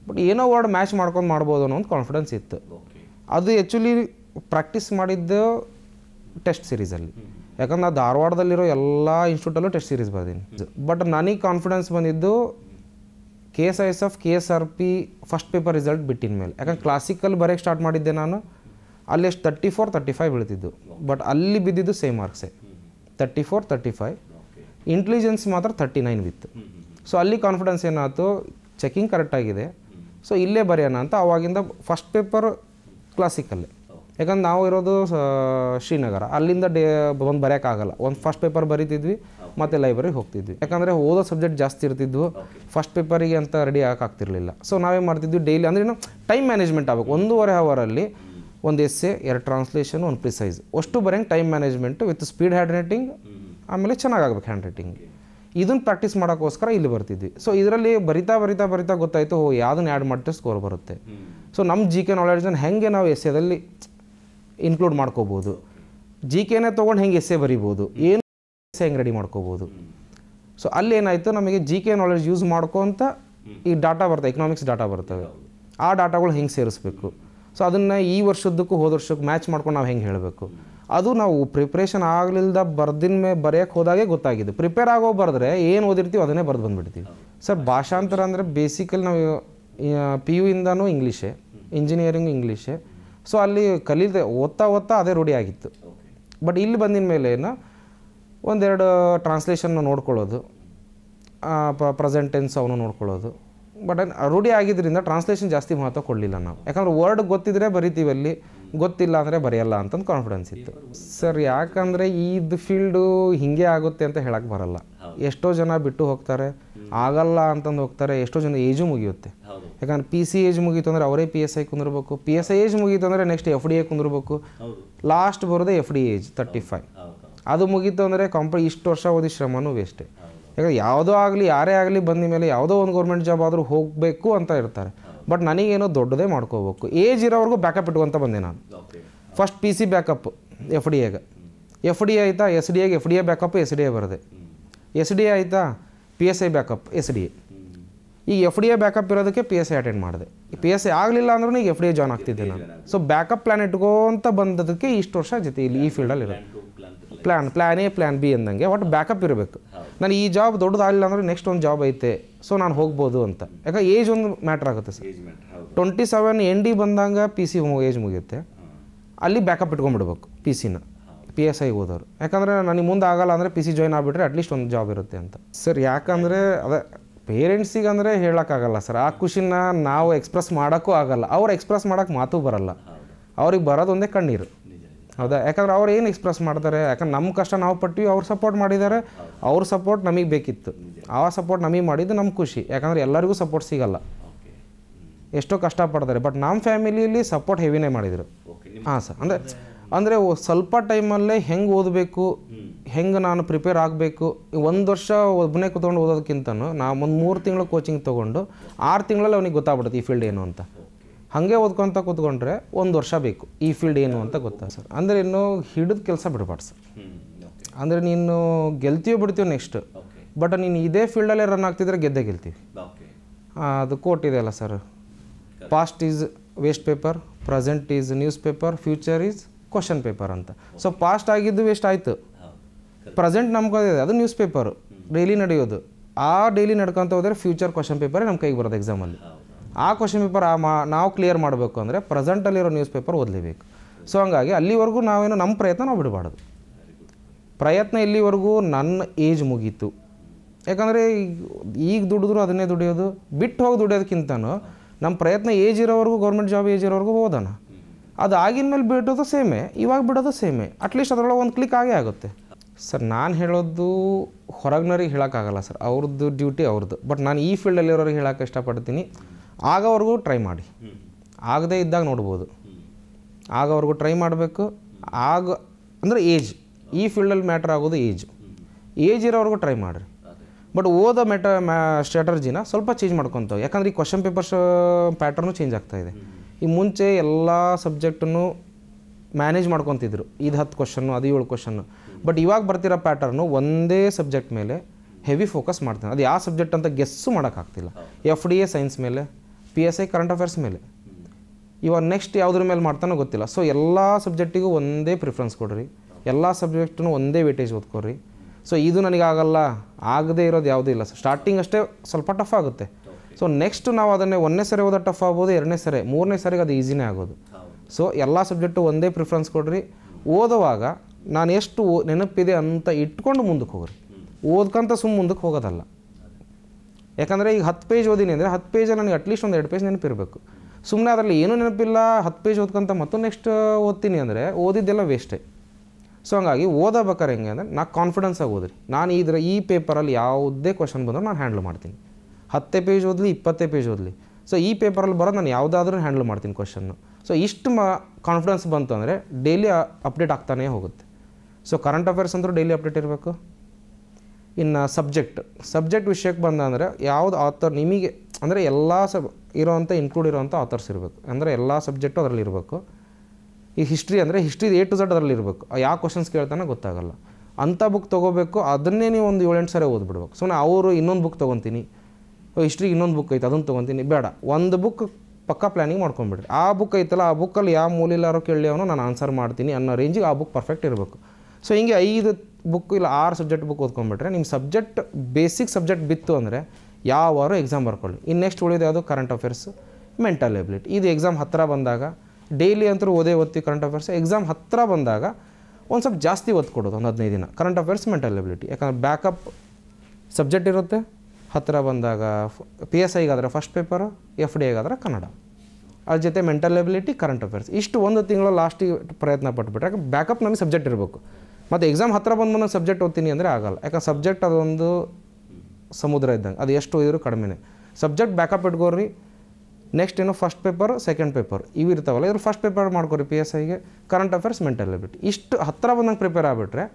[SPEAKER 2] ಬಟ್ ಏನೋ ವರ್ಡ್ ಮ್ಯಾಚ್ ಮಾಡ್ಕೊಂಡು ಮಾಡ್ಬೋದು ಅನ್ನೋ ಒಂದು ಕಾನ್ಫಿಡೆನ್ಸ್ ಇತ್ತು ಅದು ಆ್ಯಕ್ಚುಲಿ ಪ್ರಾಕ್ಟೀಸ್ ಮಾಡಿದ್ದು ಟೆಸ್ಟ್ ಸೀರೀಸಲ್ಲಿ ಯಾಕಂದ್ರೆ ನಾವು ಧಾರವಾಡದಲ್ಲಿರೋ ಎಲ್ಲ ಇನ್ಸ್ಟಿಟ್ಯೂಟಲ್ಲೂ ಟೆಸ್ಟ್ ಸೀರೀಸ್ ಬರ್ದೀನಿ ಬಟ್ ನನಗೆ ಕಾನ್ಫಿಡೆನ್ಸ್ ಬಂದಿದ್ದು K S I S F K S R P first paper result ಬಿಟ್ಟಿನ ಮೇಲೆ ಯಾಕಂದ್ರೆ ಕ್ಲಾಸಿಕಲ್ ಬರೆಯೋಕ್ಕೆ ಸ್ಟಾರ್ಟ್ ಮಾಡಿದ್ದೆ ನಾನು ಅಲ್ಲಿ ಎಷ್ಟು ತರ್ಟಿ ಫೋರ್ ತರ್ಟಿ ಫೈವ್ ಬೀಳ್ತಿದ್ದು ಬಟ್ ಅಲ್ಲಿ ಬಿದ್ದಿದ್ದು ಸೇಮ್ ಮಾರ್ಕ್ಸೇ thirty four thirty five intelligence ಮಾತ್ರ ತರ್ಟಿ ನೈನ್ ವಿತ್ ಸೊ ಅಲ್ಲಿ ಕಾನ್ಫಿಡೆನ್ಸ್ ಏನಾಯ್ತು ಚೆಕಿಂಗ್ ಕರೆಕ್ಟಾಗಿದೆ ಸೊ ಇಲ್ಲೇ ಬರೆಯೋಣ ಅಂತ ಅವಾಗಿಂದ ಫಸ್ಟ್ ಪೇಪರ್ ಕ್ಲಾಸಿಕಲ್ಲಿ ಯಾಕಂದ್ರೆ ನಾವು ಇರೋದು ಶ್ರೀನಗರ ಅಲ್ಲಿಂದ ಡೇ ಬಂದು ಬರೆಯೋಕ್ಕಾಗಲ್ಲ ಒಂದು ಫಸ್ಟ್ ಪೇಪರ್ ಬರೀತಿದ್ವಿ ಮತ್ತು ಲೈಬ್ರರಿಗೆ ಹೋಗ್ತಿದ್ವಿ ಯಾಕಂದರೆ ಓದೋ ಸಬ್ಜೆಕ್ಟ್ ಜಾಸ್ತಿ ಇರ್ತಿದ್ವು ಫಸ್ಟ್ ಪೇಪರಿಗೆ ಅಂತ ರೆಡಿ ಆಗ್ತಿರಲಿಲ್ಲ ಸೊ ನಾವೇನು ಮಾಡ್ತಿದ್ವಿ ಡೈಲಿ ಅಂದರೆ ಇನ್ನು ಟೈಮ್ ಮ್ಯಾನೇಜ್ಮೆಂಟ್ ಆಗಬೇಕು ಒಂದೂವರೆ ಅವರಲ್ಲಿ ಒಂದು ಎಸ್ಸೆ ಎರಡು ಟ್ರಾನ್ಸ್ಲೇಷನ್ ಒಂದು ಪ್ರಿಸೈಸ್ ಅಷ್ಟು ಬರೆಯಂಗೆ time management with speed handwriting ಆಮೇಲೆ ಆಗ್ಬೇಕು ಹ್ಯಾಂಡ್ ರೈಟಿಂಗ್ ಇದನ್ನು ಪ್ರಾಕ್ಟೀಸ್ ಮಾಡೋಕ್ಕೋಸ್ಕರ ಇಲ್ಲಿ ಬರ್ತಿದ್ವಿ ಸೊ ಇದರಲ್ಲಿ ಬರಿತಾ ಬರಿತಾ ಬರಿತಾ ಗೊತ್ತಾಯಿತು ಓ ಯಾವುದನ್ನ ಆ್ಯಡ್ ಮಾಡಿದ್ರೆ ಸ್ಕೋರ್ ಬರುತ್ತೆ ಸೊ ನಮ್ಮ ಜಿ ಕೆ ನಾಲೆಡ್ಜನ್ನು ಹೆಂಗೆ ನಾವು ಎದಲ್ಲಿ ಇನ್ಕ್ಲೂಡ್ ಮಾಡ್ಕೋಬೋದು ಜಿ ಕೆನೇ ತೊಗೊಂಡು ಹೆಂಗೆ ಎ ಬರಿಬೋದು ಏನು ಎಸ್ಸೆ ಹೆಂಗೆ ರೆಡಿ ಮಾಡ್ಕೋಬೋದು ಸೊ ಅಲ್ಲಿ ಏನಾಯಿತು ನಮಗೆ ಜಿ ಕೆ ನಾಲೆಡ್ಜ್ ಯೂಸ್ ಮಾಡ್ಕೊಂತ ಈ ಡಾಟಾ ಬರ್ತವೆ ಎಕನಾಮಿಕ್ಸ್ ಡಾಟಾ ಬರ್ತವೆ ಆ ಡಾಟಾಗಳು ಹೆಂಗೆ ಸೇರಿಸ್ಬೇಕು ಸೊ ಅದನ್ನು ಈ ವರ್ಷದ್ದಕ್ಕೂ ಹೋದ ವರ್ಷಕ್ಕೆ ಮ್ಯಾಚ್ ಮಾಡ್ಕೊಂಡು ನಾವು ಹೆಂಗೆ ಹೇಳಬೇಕು ಅದು ನಾವು ಪ್ರಿಪ್ರೇಷನ್ ಆಗಲಿಲ್ದ ಬರ್ದಿನ ಮೇಲೆ ಬರೆಯೋಕ್ಕೆ ಹೋದಾಗೆ ಗೊತ್ತಾಗಿದೆ ಪ್ರಿಪೇರ್ ಆಗೋ ಬರೆದ್ರೆ ಏನು ಓದಿರ್ತೀವಿ ಅದನ್ನೇ ಬರೆದು ಬಂದುಬಿಡ್ತೀವಿ ಸರ್ ಭಾಷಾಂತರ ಅಂದರೆ ಬೇಸಿಕಲಿ ನಾವು ಪಿ ಯು ಇಂದನೂ ಇಂಗ್ಲೀಷೇ ಇಂಜಿನಿಯರಿಂಗ್ ಇಂಗ್ಲೀಷೇ ಸೊ ಅಲ್ಲಿ ಕಲೀದೆ ಓದ್ತಾ ಓದ್ತಾ ಅದೇ ರೂಢಿ ಆಗಿತ್ತು ಬಟ್ ಇಲ್ಲಿ ಬಂದಿನ ಮೇಲೆ ಒಂದೆರಡು ಟ್ರಾನ್ಸ್ಲೇಷನ್ನು ನೋಡ್ಕೊಳ್ಳೋದು ಪ್ರೆಸೆಂಟ್ ಟೆನ್ಸ್ ಅವನು ನೋಡ್ಕೊಳ್ಳೋದು ಬಟ್ ರೂಢಿ ಆಗಿದ್ದರಿಂದ ಟ್ರಾನ್ಸ್ಲೇಷನ್ ಜಾಸ್ತಿ ಮಹತ್ವ ಕೊಡಲಿಲ್ಲ ನಾವು ಯಾಕಂದ್ರೆ ವರ್ಡ್ ಗೊತ್ತಿದ್ರೆ ಬರಿತೀವಿ ಅಲ್ಲಿ ಗೊತ್ತಿಲ್ಲ ಅಂದರೆ ಬರೆಯಲ್ಲ ಅಂತಂದು ಕಾನ್ಫಿಡೆನ್ಸ್ ಇತ್ತು ಸರ್ ಯಾಕಂದರೆ ಇದು ಫೀಲ್ಡು ಹೀಗೆ ಆಗುತ್ತೆ ಅಂತ ಹೇಳಕ್ಕೆ ಬರಲ್ಲ ಎಷ್ಟೋ ಜನ ಬಿಟ್ಟು ಹೋಗ್ತಾರೆ ಆಗಲ್ಲ ಅಂತಂದು ಹೋಗ್ತಾರೆ ಎಷ್ಟೋ ಜನ ಏಜು ಮುಗಿಯುತ್ತೆ ಯಾಕಂದ್ರೆ ಪಿ ಸಿ ಏಜ್ ಮುಗೀತು ಅಂದರೆ ಅವರೇ ಪಿ ಎಸ್ ಐ ಕುಂದಿರ್ಬೇಕು ಪಿ ಎಸ್ ಐ ಏಜ್ ಮುಗೀತು ಅಂದರೆ ನೆಕ್ಸ್ಟ್ ಎಫ್ ಡಿ ಎ ಕುಂದಿರ್ಬೇಕು ಲಾಸ್ಟ್ ಬರೋದೇ F D age thirty five ಅದು ಮುಗೀತು ಅಂದರೆ ಕಾಂಪ ಇಷ್ಟು ವರ್ಷ ಓದಿ ಶ್ರಮನೂ ವೇಸ್ಟೇ ಯಾಕಂದರೆ ಯಾವುದೋ ಆಗಲಿ ಯಾರೇ ಆಗಲಿ ಬಂದ ಮೇಲೆ ಯಾವುದೋ ಒಂದು ಗೌರ್ಮೆಂಟ್ ಜಾಬ್ ಆದರೂ ಹೋಗಬೇಕು ಅಂತ ಇರ್ತಾರೆ ಬಟ್ ನನಗೇನೋ ದೊಡ್ಡದೇ ಮಾಡ್ಕೋಬೇಕು ಏಜ್ ಇರೋವರೆಗೂ ಬ್ಯಾಕಪ್ ಇಟ್ಕೊಂತ ಬಂದೆ ನಾನು first P C backup F D ಎಗೆ ಎಫ್ ಡಿ ಆಯಿತಾ ಎಸ್ ಡಿ ಎಗೆ F D A backup S D A ಬರದೆ S D A P S I backup S D A ಈಗ ಎಫ್ ಡಿ ಎ ಬ್ಯಾಕಪ್ ಇರೋದಕ್ಕೆ P S I attend ಮಾಡಿದೆ P S I ಆಗಲಿಲ್ಲ ಅಂದ್ರೂ ಈಗ F D A join ಆಗ್ತಿದ್ದೆ ನಾನು so backup plan ಇಟ್ಕೊಂತ ಬಂದದಕ್ಕೆ ಇಷ್ಟು ವರ್ಷ ಜೊತೆ ಇಲ್ಲಿ ಈ ಫೀಲ್ಡಲ್ಲಿ ಇರೋದು plan plan A plan B ಅಂದಂಗೆ ಒಟ್ಟು ಬ್ಯಾಕಪ್ ಇರಬೇಕು ನಾನು ಈ ಜಾಬ್ ದೊಡ್ಡದಾಗಲಿಲ್ಲ ಅಂದರೆ ನೆಕ್ಸ್ಟ್ ಒಂದು ಜಾಬ್ ಐತೆ ಸೊ ನಾನು ಹೋಗ್ಬೋದು ಅಂತ ಯಾಕೆ ಏಜ್ ಒಂದು ಮ್ಯಾಟ್ರ್ ಆಗುತ್ತೆ sir twenty seven N D ಬಂದಾಗ ಪಿ ಸಿ ಏಜ್ ಮುಗಿಯುತ್ತೆ ಅಲ್ಲಿ ಬ್ಯಾಕಪ್ ಇಟ್ಕೊಂಡ್ಬಿಡ್ಬೇಕು ಪಿ ಸಿನ ಪಿ ಎಸ್ ಐಗೆ ಹೋದವರು ಯಾಕಂದರೆ ನನಗೆ ಮುಂದೆ ಆಗಲ್ಲ ಅಂದರೆ ಪಿ ಸಿ ಜಾಯ್ನ್ ಆಗಿಬಿಟ್ರೆ ಅಟ್ಲೀಸ್ಟ್ ಒಂದು ಜಾಬ್ ಇರುತ್ತೆ ಅಂತ ಸರ್ ಯಾಕಂದರೆ ಅದೇ ಪೇರೆಂಟ್ಸಿಗೆ ಅಂದರೆ ಹೇಳೋಕ್ಕಾಗಲ್ಲ ಸರ್ ಆ ಖುಷಿನ ನಾವು ಎಕ್ಸ್ಪ್ರೆಸ್ ಮಾಡೋಕ್ಕೂ ಆಗಲ್ಲ ಅವ್ರು ಎಕ್ಸ್ಪ್ರೆಸ್ ಮಾಡೋಕ್ಕೆ ಮಾತು ಬರಲ್ಲ ಅವ್ರಿಗೆ ಬರೋದೊಂದೇ ಕಣ್ಣೀರು ಹೌದಾ ಯಾಕಂದ್ರೆ ಅವ್ರು ಏನು ಎಕ್ಸ್ಪ್ರೆಸ್ ಮಾಡ್ತಾರೆ ಯಾಕಂದ್ರೆ ನಮ್ಮ ಕಷ್ಟ ನಾವು ಪಟ್ಟಿವಿ ಅವ್ರು ಸಪೋರ್ಟ್ ಮಾಡಿದ್ದಾರೆ ಅವ್ರ ಸಪೋರ್ಟ್ ನಮಗೆ ಬೇಕಿತ್ತು ಆ ಸಪೋರ್ಟ್ ನಮಗೆ ಮಾಡಿದ್ದು ನಮ್ಗೆ ಖುಷಿ ಯಾಕಂದ್ರೆ ಎಲ್ಲರಿಗೂ ಸಪೋರ್ಟ್ ಸಿಗಲ್ಲ ಎಷ್ಟೋ ಪಡ್ತಾರೆ ಬಟ್ ನಮ್ಮ ಫ್ಯಾಮಿಲಿಯಲ್ಲಿ ಸಪೋರ್ಟ್ ಹೆವಿನೇ ಮಾಡಿದರು ಹಾಂ ಸರ್ ಅಂದರೆ ಅಂದರೆ ಸ್ವಲ್ಪ ಟೈಮಲ್ಲೇ ಹೆಂಗೆ ಓದಬೇಕು ಹೆಂಗೆ ನಾನು ಪ್ರಿಪೇರ್ ಆಗಬೇಕು ಒಂದು ವರ್ಷ ಒಬ್ಬನೇ ಕೂತ್ಕೊಂಡು ಓದೋದಕ್ಕಿಂತ ನಾ ಒಂದು ಮೂರು ತಿಂಗಳು ಕೋಚಿಂಗ್ ತೊಗೊಂಡು ಆರು ತಿಂಗಳಲ್ಲಿ ಅವನಿಗೆ ಗೊತ್ತಾಗ್ಬಿಡುತ್ತೆ ಈ ಫೀಲ್ಡ್ ಏನು ಅಂತ ಹಾಗೆ ಓದ್ಕೊಂತ ಕೂತ್ಕೊಂಡ್ರೆ ಒಂದು ವರ್ಷ ಬೇಕು ಈ ಫೀಲ್ಡ್ ಏನು ಅಂತ ಗೊತ್ತಾ ಸರ್ ಅಂದರೆ ಇನ್ನು ಹಿಡಿದ ಕೆಲಸ ಬಿಡಬಾರ್ದು ಸರ್ ಅಂದರೆ ನೀನು ಗೆಲ್ತೀವಿ ಬಿಡ್ತೀವಿ ನೆಕ್ಸ್ಟ್ ಬಟ್ ನೀನು ಇದೇ ಫೀಲ್ಡಲ್ಲೇ ರನ್ ಆಗ್ತಿದ್ರೆ ಗೆದ್ದೆ ಗೆಲ್ತೀವಿ ಅದು ಕೋಟ್ ಇದೆ ಅಲ್ಲ sir past is waste paper present is newspaper future is question paper ಅಂತ ಸೊ ಪಾಸ್ಟ್ ಆಗಿದ್ದು ವೇಸ್ಟ್ ಆಯಿತು ಪ್ರೆಸೆಂಟ್ ನಮ್ಗೆ ಅದು ನ್ಯೂಸ್ ಪೇಪರು ಡೈಲಿ ನಡೆಯೋದು ಆ ಡೈಲಿ ನಡ್ಕೊತ ಹೋದರೆ ಫ್ಯೂಚರ್ ಕ್ವಶನ್ ಪೇಪರೇ ನಮ್ಮ ಕೈಗೆ ಬರೋದು ಎಕ್ಸಾಮಲ್ಲಿ ಆ ಕ್ವಶನ್ ಪೇಪರ್ ಆ ಮಾ ನಾವು ಕ್ಲಿಯರ್ ಮಾಡಬೇಕು ಅಂದರೆ ಪ್ರೆಸೆಂಟಲ್ಲಿರೋ ನ್ಯೂಸ್ ಪೇಪರ್ ಓದಲೇಬೇಕು ಸೊ ಹಂಗಾಗಿ ಅಲ್ಲಿವರೆಗೂ ನಾವೇನು ನಮ್ಮ ಪ್ರಯತ್ನ ನಾವು ಬಿಡಬಾರ್ದು ಪ್ರಯತ್ನ ಇಲ್ಲಿವರೆಗೂ ನನ್ನ ಏಜ್ ಮುಗೀತು ಯಾಕಂದರೆ ಈಗ ದುಡಿದ್ರು ಅದನ್ನೇ ದುಡಿಯೋದು ಬಿಟ್ಟು ಹೋಗಿ ದುಡಿಯೋದಕ್ಕಿಂತನೂ ನಮ್ಮ ಪ್ರಯತ್ನ ಏಜ್ ಇರೋವರೆಗೂ ಗೌರ್ಮೆಂಟ್ ಜಾಬ್ ಏಜ್ ಇರೋವರೆಗೂ ಓದೋಣ ಅದು ಆಗಿನ ಮೇಲೆ ಬಿಡೋದು ಸೇಮೆ ಇವಾಗ ಬಿಡೋದು ಸೇಮೆ ಅಟ್ಲೀಸ್ಟ್ ಅದರೊಳಗೆ ಒಂದು ಕ್ಲಿಕ್ ಆಗೇ ಆಗುತ್ತೆ ಸರ್ ನಾನು ಹೇಳೋದು ಹೊರಗಿನವ್ರಿಗೆ ಹೇಳೋಕ್ಕಾಗಲ್ಲ ಸರ್ ಅವ್ರದ್ದು ಡ್ಯೂಟಿ ಅವ್ರದ್ದು ಬಟ್ ನಾನು ಈ ಫೀಲ್ಡಲ್ಲಿರೋರಿಗೆ ಹೇಳೋಕ್ಕೆ ಇಷ್ಟಪಡ್ತೀನಿ ಆಗವರೆಗೂ ಟ್ರೈ ಮಾಡಿ ಆಗದೇ ಇದ್ದಾಗ ನೋಡ್ಬೋದು ಆಗವರೆಗೂ ಟ್ರೈ ಮಾಡಬೇಕು ಆಗ ಅಂದರೆ ಏಜ್ ಈ ಫೀಲ್ಡಲ್ಲಿ ಮ್ಯಾಟ್ರ್ ಆಗೋದು ಏಜ್ ಏಜ್ ಇರೋವರೆಗೂ ಟ್ರೈ ಮಾಡಿರಿ ಬಟ್ ಓದೋ ಮೆಟ ಸ್ಟ್ರಾಟರ್ಜಿನ ಸ್ವಲ್ಪ ಚೇಂಜ್ ಮಾಡ್ಕೊತಾವೆ ಯಾಕಂದರೆ ಈ ಕ್ವಶನ್ ಪೇಪರ್ಸ್ ಪ್ಯಾಟರ್ನು ಚೇಂಜ್ ಆಗ್ತಾಯಿದೆ ಈ ಮುಂಚೆ ಎಲ್ಲ ಸಬ್ಜೆಕ್ಟನ್ನು ಮ್ಯಾನೇಜ್ ಮಾಡ್ಕೊತಿದ್ರು ಇದು ಹತ್ತು ಕ್ವಶನ್ನು ಅದು ಏಳು ಕ್ವಶನ್ನು ಬಟ್ ಇವಾಗ ಬರ್ತಿರೋ ಪ್ಯಾಟರ್ನು ಒಂದೇ ಸಬ್ಜೆಕ್ಟ್ ಮೇಲೆ ಹೆವಿ ಫೋಕಸ್ ಮಾಡ್ತಾನೆ ಅದು ಯಾವ ಸಬ್ಜೆಕ್ಟ್ ಅಂತ ಗೆಸ್ಸು ಮಾಡೋಕ್ಕಾಗ್ತಿಲ್ಲ ಎಫ್ ಡಿ ಎ ಸೈನ್ಸ್ ಮೇಲೆ P S I current affairs ಮೇಲೆ ಇವಾಗ ನೆಕ್ಸ್ಟ್ ಯಾವುದ್ರ ಮೇಲೆ ಮಾಡ್ತಾನೋ ಗೊತ್ತಿಲ್ಲ ಸೊ ಎಲ್ಲ ಸಬ್ಜೆಕ್ಟಿಗೂ ಒಂದೇ ಪ್ರಿಫ್ರೆನ್ಸ್ ಕೊಡ್ರಿ ಎಲ್ಲ ಸಬ್ಜೆಕ್ಟನ್ನು ಒಂದೇ ವೇಟೇಜ್ ಓದ್ಕೊರಿ ಸೊ ಇದು ನನಗಾಗಲ್ಲ ಆಗದೇ ಇರೋದು ಯಾವುದೂ ಇಲ್ಲ ಸ್ಟಾರ್ಟಿಂಗ್ ಅಷ್ಟೇ ಸ್ವಲ್ಪ ಟಫ್ ಆಗುತ್ತೆ ಸೊ ನೆಕ್ಸ್ಟ್ ನಾವು ಅದನ್ನೇ ಒಂದನೇ ಸರಿ ಓದೋ ಟಫ್ ಆಗ್ಬೋದು ಎರಡನೇ ಸರಿ ಮೂರನೇ ಸರಿಗೆ ಅದು ಈಸಿನೇ ಆಗೋದು ಸೊ ಎಲ್ಲ ಸಬ್ಜೆಕ್ಟು ಒಂದೇ ಪ್ರಿಫ್ರೆನ್ಸ್ ಕೊಡ್ರಿ ಓದುವಾಗ ನಾನು ಎಷ್ಟು ನೆನಪಿದೆ ಅಂತ ಇಟ್ಕೊಂಡು ಮುಂದಕ್ಕೆ ಹೋಗ್ರಿ ಓದ್ಕೊಂತ ಸುಮ್ಮ ಮುಂದಕ್ಕೆ ಹೋಗೋದಲ್ಲ ಯಾಕಂದರೆ ಈಗ ಹತ್ತು ಪೇಜ್ ಓದಿನಿ ಅಂದರೆ ಹತ್ತು ಪೇಜ್ ನನಗೆ ಅಟ್ಲೀಸ್ಟ್ ಒಂದು ಎರಡು ಪೇಜ್ ನೆನಪಿರಬೇಕು ಸುಮ್ಮನೆ ಅದರಲ್ಲಿ ಏನೂ ನೆನಪಿಲ್ಲ ಹತ್ತು ಪೇಜ್ ಓದ್ಕೊಂತ ಮತ್ತೊಂದು ನೆಕ್ಸ್ಟ್ ಓದ್ತೀನಿ ಅಂದರೆ ಓದಿದ್ದೆಲ್ಲ ವೇಸ್ಟೇ ಸೊ ಹಂಗಾಗಿ ಓದಬೇಕಾರೆ ಹೆಂಗೆ ಅಂದರೆ ನಾ ಕಾನ್ಫಿಡೆನ್ಸಾಗಿ ಓದ್ರಿ ನಾನು ಇದರ ಈ ಪೇಪರಲ್ಲಿ ಯಾವುದೇ ಕ್ವಶನ್ ಬಂದರೂ ನಾನು ಹ್ಯಾಂಡ್ಲ್ ಮಾಡ್ತೀನಿ ಹತ್ತೇ ಪೇಜ್ ಓದಲಿ ಇಪ್ಪತ್ತೇ ಪೇಜ್ ಓದಲಿ ಸೊ ಈ ಪೇಪರಲ್ಲಿ ಬರೋದು ನಾನು ಯಾವುದಾದ್ರೂ ಹ್ಯಾಂಡಲ್ ಮಾಡ್ತೀನಿ ಕ್ವಶನ್ನು ಸೊ ಇಷ್ಟು ಮ ಕಾನ್ಫಿಡೆನ್ಸ್ ಬಂತು ಅಂದರೆ ಡೈಲಿ ಅಪ್ಡೇಟ್ ಆಗ್ತಾನೇ ಹೋಗುತ್ತೆ ಸೊ ಕರೆಂಟ್ ಅಫೇರ್ಸ್ ಅಂದರೂ ಡೈಲಿ ಅಪ್ಡೇಟ್ ಇರಬೇಕು ಇನ್ನು ಸಬ್ಜೆಕ್ಟ್ ಸಬ್ಜೆಕ್ಟ್ ವಿಷಯಕ್ಕೆ ಅಂದರೆ ಯಾವ್ದು ಆಥರ್ ನಿಮಗೆ ಅಂದರೆ ಎಲ್ಲ ಸಬ್ ಇರೋವಂಥ ಇನ್ಕ್ಲೂಡ್ ಇರೋವಂಥ ಆಥರ್ಸ್ ಇರಬೇಕು ಅಂದರೆ ಎಲ್ಲ ಸಬ್ಜೆಕ್ಟು ಅದರಲ್ಲಿ ಇರಬೇಕು ಈ ಹಿಸ್ಟ್ರಿ ಅಂದರೆ ಹಿಸ್ಟ್ರಿ ಎ ಟು ಝಡ್ ಅದರಲ್ಲಿ ಇರಬೇಕು ಯಾವ ಕ್ವಶನ್ಸ್ ಕೇಳ್ತಾನೆ ಗೊತ್ತಾಗಲ್ಲ ಅಂಥ ಬುಕ್ ತೊಗೋಬೇಕು ಅದನ್ನೇ ನೀವು ಒಂದು ಏಳೆಂಟು ಸರಿ ಓದ್ಬಿಡ್ಬೇಕು ಸುಮ್ಮನೆ ಅವರು ಇನ್ನೊಂದು ಬುಕ್ ತೊಗೊತೀನಿ ಹಿಸ್ಟ್ರಿ ಇನ್ನೊಂದು ಬುಕ್ ಐತೆ ಅದನ್ನು ತೊಗೊತೀನಿ ಬೇಡ ಒಂದು ಬುಕ್ ಪಕ್ಕಾ ಪ್ಲ್ಯಾನಿಂಗ್ ಮಾಡ್ಕೊಂಬಿಡ್ರಿ ಆ ಬುಕ್ ಐತಲ್ಲ ಆ ಬುಕ್ಕಲ್ಲಿ ಯಾವ ಮೂಲಿಲ್ಲಾರೋ ಕೇಳಿ ಅವನು ನಾನು ಆನ್ಸರ್ ಮಾಡ್ತೀನಿ ಅನ್ನೋ ರೇಂಜಿಗೆ ಆ ಬುಕ್ ಪರ್ಫೆಕ್ಟ್ ಇರಬೇಕು ಸೊ ಹಿಂಗೆ ಐದು ಬುಕ್ ಇಲ್ಲ ಆರು ಸಬ್ಜೆಕ್ಟ್ ಬುಕ್ ಓದ್ಕೊಂಡ್ಬಿಟ್ರೆ ನಿಮ್ಮ ಸಬ್ಜೆಕ್ಟ್ ಬೇಸಿಕ್ ಸಬ್ಜೆಕ್ಟ್ ಬಿತ್ತು ಅಂದರೆ ಯಾವಾರು ಎಕ್ಸಾಮ್ ಬರ್ಕೊಳ್ಳಿ ಇನ್ನು ನೆಕ್ಸ್ಟ್ ಉಳಿಯೋದು ಯಾವುದು ಕರೆಂಟ್ ಅಫೇರ್ಸ್ ಮೆಂಟಲ್ ಎಬಿಲಿಟಿ ಇದು ಎಕ್ಸಾಮ್ ಹತ್ತಿರ ಬಂದಾಗ ಡೈಲಿ ಅಂತೂ ಓದೇ ಓದ್ತೀವಿ ಕರೆಂಟ್ ಅಫೇರ್ಸ್ ಎಕ್ಸಾಮ್ ಹತ್ತಿರ ಬಂದಾಗ ಒಂದು ಸ್ವಲ್ಪ ಜಾಸ್ತಿ ಒತ್ತು ಕೊಡೋದು ಒಂದು ಹದಿನೈದು ದಿನ ಕರೆಂಟ್ ಅಫೇರ್ಸ್ ಮೆಂಟಲ್ ಎಬಿಲಿಟಿ ಯಾಕಂದರೆ ಬ್ಯಾಕಪ್ ಸಬ್ಜೆಕ್ಟ್ ಇರುತ್ತೆ ಹತ್ತಿರ ಬಂದಾಗ ಪಿ ಎಸ್ ಐಗಾದರೆ ಫಸ್ಟ್ ಪೇಪರು ಎಫ್ ಡಿ ಐಗಾದರೆ ಕನ್ನಡ ಅದ್ರ ಜೊತೆ ಮೆಂಟಲ್ ಎಬಿಲಿಟಿ ಕರೆಂಟ್ ಅಫೇರ್ಸ್ ಇಷ್ಟು ಒಂದು ತಿಂಗಳು ಲಾಸ್ಟಿಗೆ ಪ್ರಯತ್ನ ಪಟ್ಬಿಟ್ರೆ ಯಾಕೆ ಬ್ಯಾಕಪ್ ನಮಗೆ ಸಬ್ಜೆಕ್ಟ್ ಇರಬೇಕು ಮತ್ತು ಎಕ್ಸಾಮ್ ಹತ್ತಿರ ಬಂದ ಸಬ್ಜೆಕ್ಟ್ ಓದ್ತೀನಿ ಅಂದರೆ ಆಗಲ್ಲ ಯಾಕಂದ್ರೆ ಸಬ್ಜೆಕ್ಟ್ ಅದೊಂದು ಸಮುದ್ರ ಇದ್ದಂಗೆ ಅದು ಎಷ್ಟು ಓದಿದ್ರು ಕಡಿಮೆನೇ ಸಬ್ಜೆಕ್ಟ್ ಬ್ಯಾಕಪ್ ಇಟ್ಕೋರಿ ನೆಕ್ಸ್ಟ್ ಏನೋ ಫಸ್ಟ್ ಪೇಪರ್ ಸೆಕೆಂಡ್ ಪೇಪರ್ ಇವು ಇರ್ತಾವಲ್ಲ ಇದ್ರ ಫಸ್ಟ್ ಪೇಪರ್ ಮಾಡ್ಕೊರಿ ಪಿ ಎಸ್ ಐಗೆ ಕರೆಂಟ್ ಅಫೇರ್ಸ್ ಮೆಂಟಲ್ ಎಬಿಲಿಟಿ ಇಷ್ಟು ಹತ್ತಿರ ಬಂದಂಗೆ ಪ್ರಿಪೇರ್ ಆಗಿಬಿಟ್ರೆ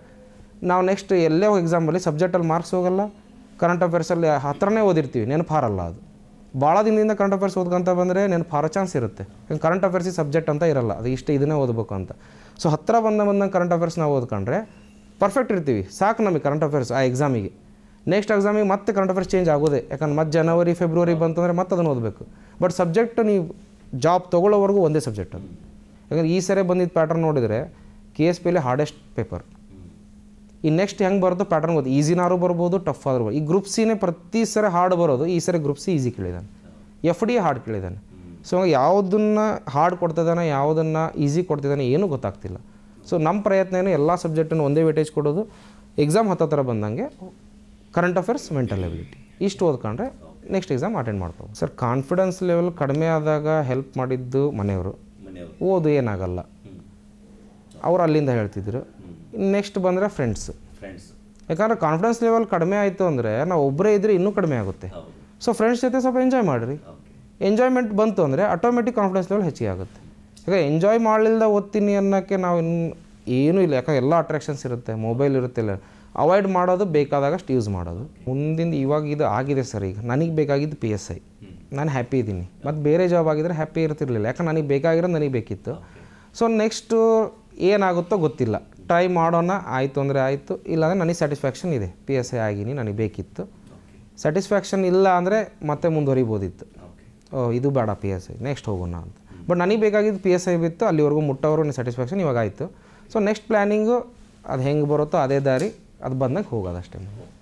[SPEAKER 2] ನಾವು ನೆಕ್ಸ್ಟ್ ಎಲ್ಲೇ ಎಕ್ಸಾಮಲ್ಲಿ ಸಬ್ಜೆಕ್ಟಲ್ಲಿ ಮಾರ್ಕ್ಸ್ ಹೋಗಲ್ಲ ಕರೆಂಟ್ ಅಫೇರ್ಸಲ್ಲಿ ಹತ್ರನೇ ಓದಿರ್ತೀವಿ ನೆನಪು ಹಾರಲ್ಲ ಅದು ಭಾಳ ದಿನದಿಂದ ಕರೆಂಟ್ ಅಫೇರ್ಸ್ ಓದ್ಕೊಂತ ಬಂದರೆ ನೆನಪು ಫಾರ್ ಚಾನ್ಸ್ ಇರುತ್ತೆ ಕರೆಂಟ್ ಅಫೇರ್ಸ್ ಸಬ್ಜೆಕ್ಟ್ ಅಂತ ಇರಲ್ಲ ಅದು ಇಷ್ಟು ಇದನ್ನೇ ಓದಬೇಕು ಅಂತ ಸೊ ಹತ್ತಿರ ಬಂದ ಬಂದಂಗೆ ಕರೆಂಟ್ ಅಫೇರ್ಸ್ ನಾವು ಓದ್ಕೊಂಡ್ರೆ ಪರ್ಫೆಕ್ಟ್ ಇರ್ತೀವಿ ಸಾಕು ನಮಗೆ ಕರೆಂಟ್ ಅಫೇರ್ಸ್ ಆ ಎಕ್ಸಾಮಿಗೆ ನೆಕ್ಸ್ಟ್ ಎಕ್ಸಾಮಿಗೆ ಮತ್ತೆ ಕರೆಂಟ್ ಅಫೇರ್ಸ್ ಚೇಂಜ್ ಆಗೋದೇ ಯಾಕಂದ್ರೆ ಮತ್ತೆ ಜನವರಿ ಫೆಬ್ರವರಿ ಬಂತಂದರೆ ಮತ್ತೆ ಅದನ್ನು ಓದಬೇಕು ಬಟ್ ಸಬ್ಜೆಕ್ಟ್ ನೀವು ಜಾಬ್ ತೊಗೊಳ್ಳೋವರೆಗೂ ಒಂದೇ ಸಬ್ಜೆಕ್ಟ್ ಅದು ಯಾಕಂದ್ರೆ ಈ ಸರಿ ಬಂದಿದ್ದ ಪ್ಯಾಟರ್ನ್ ನೋಡಿದರೆ ಕೆ ಎಸ್ ಪಿಲಿ ಹಾರ್ಡೆಸ್ಟ್ ಪೇಪರ್ ಈ ನೆಕ್ಸ್ಟ್ ಹೆಂಗೆ ಬರೋದು ಪ್ಯಾಟರ್ನ್ ಗೊತ್ತು ಈಸಿನಾರು ಬರ್ಬೋದು ಟಫ್ ಆದರೂ ಬರ್ಬೋದು ಈ ಗ್ರೂಪ್ ಸಿನೇ ಪ್ರತಿ ಸರಿ ಹಾರ್ಡ್ ಬರೋದು ಈ ಸರಿ ಗ್ರೂಪ್ ಸಿ ಈಸಿ ಕೇಳಿದ್ದಾನೆ ಎಫ್ ಡಿ ಹಾರ್ಡ್ ಕೇಳಿದ್ದಾನೆ ಸೊ ಯಾವುದನ್ನು ಹಾರ್ಡ್ ಕೊಡ್ತಿದ್ದಾನೆ ಯಾವುದನ್ನು ಈಸಿ ಕೊಡ್ತಿದ್ದಾನೆ ಏನೂ ಗೊತ್ತಾಗ್ತಿಲ್ಲ ಸೊ ನಮ್ಮ ಪ್ರಯತ್ನ ಏನು ಎಲ್ಲ ಸಬ್ಜೆಕ್ಟನ್ನು ಒಂದೇ ವೇಟೇಜ್ ಕೊಡೋದು ಎಕ್ಸಾಮ್ ಥರ ಬಂದಂಗೆ ಕರೆಂಟ್ ಅಫೇರ್ಸ್ ಮೆಂಟಲ್ ಎಬಿಲಿಟಿ ಇಷ್ಟು ಓದ್ಕೊಂಡ್ರೆ ನೆಕ್ಸ್ಟ್ ಎಕ್ಸಾಮ್ ಅಟೆಂಡ್ ಮಾಡ್ಬೋದು ಸರ್ ಕಾನ್ಫಿಡೆನ್ಸ್ ಲೆವೆಲ್ ಕಡಿಮೆ ಆದಾಗ ಹೆಲ್ಪ್ ಮಾಡಿದ್ದು ಮನೆಯವರು ಓದು ಏನಾಗಲ್ಲ ಅವರು ಅಲ್ಲಿಂದ ಹೇಳ್ತಿದ್ರು ನೆಕ್ಸ್ಟ್ ಬಂದರೆ ಫ್ರೆಂಡ್ಸ್ ಫ್ರೆಂಡ್ಸ್ ಯಾಕಂದರೆ ಕಾನ್ಫಿಡೆನ್ಸ್ ಲೆವೆಲ್ ಕಡಿಮೆ ಆಯಿತು ಅಂದರೆ ನಾವು ಒಬ್ಬರೇ ಇದ್ದರೆ ಇನ್ನೂ ಕಡಿಮೆ ಆಗುತ್ತೆ ಸೊ ಫ್ರೆಂಡ್ಸ್ ಜೊತೆ ಸ್ವಲ್ಪ ಎಂಜಾಯ್ ಮಾಡಿರಿ ಎಂಜಾಯ್ಮೆಂಟ್ ಬಂತು ಅಂದರೆ ಆಟೋಮೆಟಿಕ್ ಕಾನ್ಫಿಡೆನ್ಸ್ ಲೆವೆಲ್ ಹೆಚ್ಚಿಗೆ ಆಗುತ್ತೆ ಯಾಕೆ ಎಂಜಾಯ್ ಮಾಡಲಿಲ್ಲದ ಓದ್ತೀನಿ ಅನ್ನೋಕ್ಕೆ ನಾವು ಇನ್ನು ಏನೂ ಇಲ್ಲ ಯಾಕಂದ್ರೆ ಎಲ್ಲ ಅಟ್ರಾಕ್ಷನ್ಸ್ ಇರುತ್ತೆ ಮೊಬೈಲ್ ಇರುತ್ತೆ ಇಲ್ಲ ಅವಾಯ್ಡ್ ಮಾಡೋದು ಬೇಕಾದಾಗಷ್ಟು ಯೂಸ್ ಮಾಡೋದು ಮುಂದಿನ ಇವಾಗ ಇದು ಆಗಿದೆ ಸರ್ ಈಗ ನನಗೆ ಬೇಕಾಗಿದ್ದು ಪಿ ಎಸ್ ಐ ನಾನು ಹ್ಯಾಪಿ ಇದ್ದೀನಿ ಮತ್ತು ಬೇರೆ ಜಾಬ್ ಆಗಿದ್ದರೆ ಹ್ಯಾಪಿ ಇರ್ತಿರಲಿಲ್ಲ ಯಾಕಂದ್ರೆ ನನಗೆ ಬೇಕಾಗಿರೋದು ನನಗೆ ಬೇಕಿತ್ತು ಸೊ ನೆಕ್ಸ್ಟು ಏನಾಗುತ್ತೋ ಗೊತ್ತಿಲ್ಲ ಟ್ರೈ ಮಾಡೋಣ ಆಯಿತು ಅಂದರೆ ಆಯಿತು ಇಲ್ಲಾಂದರೆ ನನಗೆ ಸ್ಯಾಟಿಸ್ಫ್ಯಾಕ್ಷನ್ ಇದೆ ಪಿ ಎಸ್ ಐ ಆಗಿನಿ ನನಗೆ ಬೇಕಿತ್ತು ಸ್ಯಾಟಿಸ್ಫ್ಯಾಕ್ಷನ್ ಇಲ್ಲ ಅಂದರೆ ಮತ್ತೆ ಮುಂದುವರಿಬೋದಿತ್ತು ಓ ಇದು ಬೇಡ ಪಿ ಎಸ್ ಐ ನೆಕ್ಸ್ಟ್ ಹೋಗೋಣ ಅಂತ ಬಟ್ ನನಗೆ ಬೇಕಾಗಿದ್ದು ಪಿ ಎಸ್ ಐ ಬಿತ್ತು ಅಲ್ಲಿವರೆಗೂ ಮುಟ್ಟವರು ನನಗೆ ಸ್ಯಾಟಿಸ್ಫ್ಯಾಕ್ಷನ್ ಇವಾಗ ಆಯಿತು ಸೊ ನೆಕ್ಸ್ಟ್ ಪ್ಲ್ಯಾನಿಂಗು ಅದು ಹೆಂಗೆ ಬರುತ್ತೋ ಅದೇ ದಾರಿ ಅದು ಬಂದಾಗ ಹೋಗೋದು ಅಷ್ಟೇ